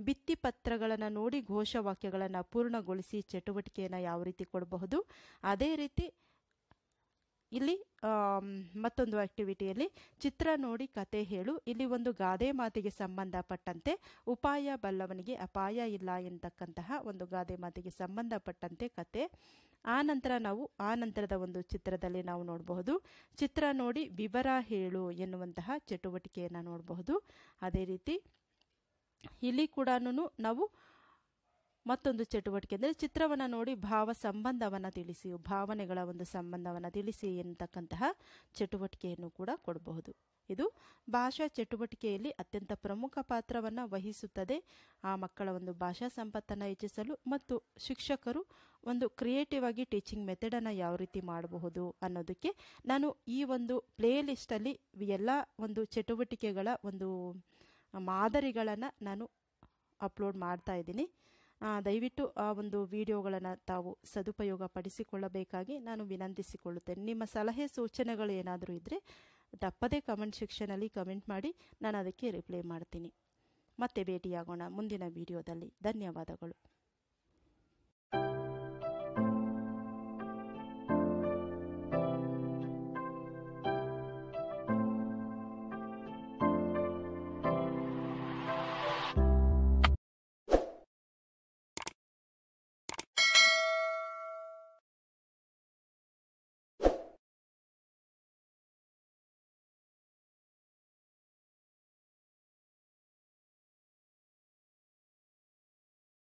ಭಿತ್ತಿಪತ್ರಗಳನ್ನು ನೋಡಿ ಘೋಷವಾಕ್ಯಗಳನ್ನು ಪೂರ್ಣಗೊಳಿಸಿ ಚಟುವಟಿಕೆಯನ್ನು ಯಾವ ರೀತಿ ಕೊಡಬಹುದು ಅದೇ ರೀತಿ ಇಲ್ಲಿ ಮತ್ತೊಂದು ಆಕ್ಟಿವಿಟಿಯಲ್ಲಿ ಚಿತ್ರ ನೋಡಿ ಕತೆ ಹೇಳು ಇಲ್ಲಿ ಒಂದು ಗಾದೆ ಮಾತಿಗೆ ಸಂಬಂಧಪಟ್ಟಂತೆ ಉಪಾಯ ಬಲ್ಲವನಿಗೆ ಅಪಾಯ ಇಲ್ಲ ಎಂತಕ್ಕಂತಹ ಒಂದು ಗಾದೆ ಮಾತಿಗೆ ಸಂಬಂಧಪಟ್ಟಂತೆ ಕತೆ ಆ ನಂತರ ನಾವು ಆ ನಂತರದ ಒಂದು ಚಿತ್ರದಲ್ಲಿ ನಾವು ನೋಡಬಹುದು ಚಿತ್ರ ನೋಡಿ ವಿವರ ಹೇಳು ಎನ್ನುವಂತಹ ಚಟುವಟಿಕೆಯನ್ನು ನೋಡಬಹುದು ಅದೇ ರೀತಿ ಇಲ್ಲಿ ಕೂಡ ನಾವು ಮತ್ತೊಂದು ಚಟುವಟಿಕೆ ಅಂದರೆ ಚಿತ್ರವನ್ನು ನೋಡಿ ಭಾವ ಸಂಬಂಧವನ್ನು ತಿಳಿಸಿ ಭಾವನೆಗಳ ಒಂದು ಸಂಬಂಧವನ್ನು ತಿಳಿಸಿ ಎಂತಕ್ಕಂತಹ ಚಟುವಟಿಕೆಯನ್ನು ಕೂಡ ಕೊಡಬಹುದು ಇದು ಭಾಷಾ ಚಟುವಟಿಕೆಯಲ್ಲಿ ಅತ್ಯಂತ ಪ್ರಮುಖ ಪಾತ್ರವನ್ನು ವಹಿಸುತ್ತದೆ ಆ ಮಕ್ಕಳ ಒಂದು ಭಾಷಾ ಸಂಪತ್ತನ್ನು ಹೆಚ್ಚಿಸಲು ಮತ್ತು ಶಿಕ್ಷಕರು ಒಂದು ಕ್ರಿಯೇಟಿವ್ ಆಗಿ ಟೀಚಿಂಗ್ ಮೆಥಡನ್ನು ಯಾವ ರೀತಿ ಮಾಡಬಹುದು ಅನ್ನೋದಕ್ಕೆ ನಾನು ಈ ಒಂದು ಪ್ಲೇ ಎಲ್ಲ ಒಂದು ಚಟುವಟಿಕೆಗಳ ಒಂದು ಮಾದರಿಗಳನ್ನು ನಾನು ಅಪ್ಲೋಡ್ ಮಾಡ್ತಾ ಇದ್ದೀನಿ ದಯವಿಟ್ಟು ಆ ಒಂದು ವಿಡಿಯೋಗಳನ್ನು ತಾವು ಸದುಪಯೋಗ ಪಡಿಸಿಕೊಳ್ಳಬೇಕಾಗಿ ನಾನು ವಿನಂತಿಸಿಕೊಳ್ಳುತ್ತೇನೆ ನಿಮ್ಮ ಸಲಹೆ ಸೂಚನೆಗಳು ಏನಾದರೂ ಇದ್ದರೆ ತಪ್ಪದೇ ಕಮೆಂಟ್ ಸೆಕ್ಷನಲ್ಲಿ ಕಮೆಂಟ್ ಮಾಡಿ ನಾನು ಅದಕ್ಕೆ ರಿಪ್ಲೈ ಮಾಡ್ತೀನಿ ಮತ್ತೆ ಭೇಟಿಯಾಗೋಣ ಮುಂದಿನ ವಿಡಿಯೋದಲ್ಲಿ ಧನ್ಯವಾದಗಳು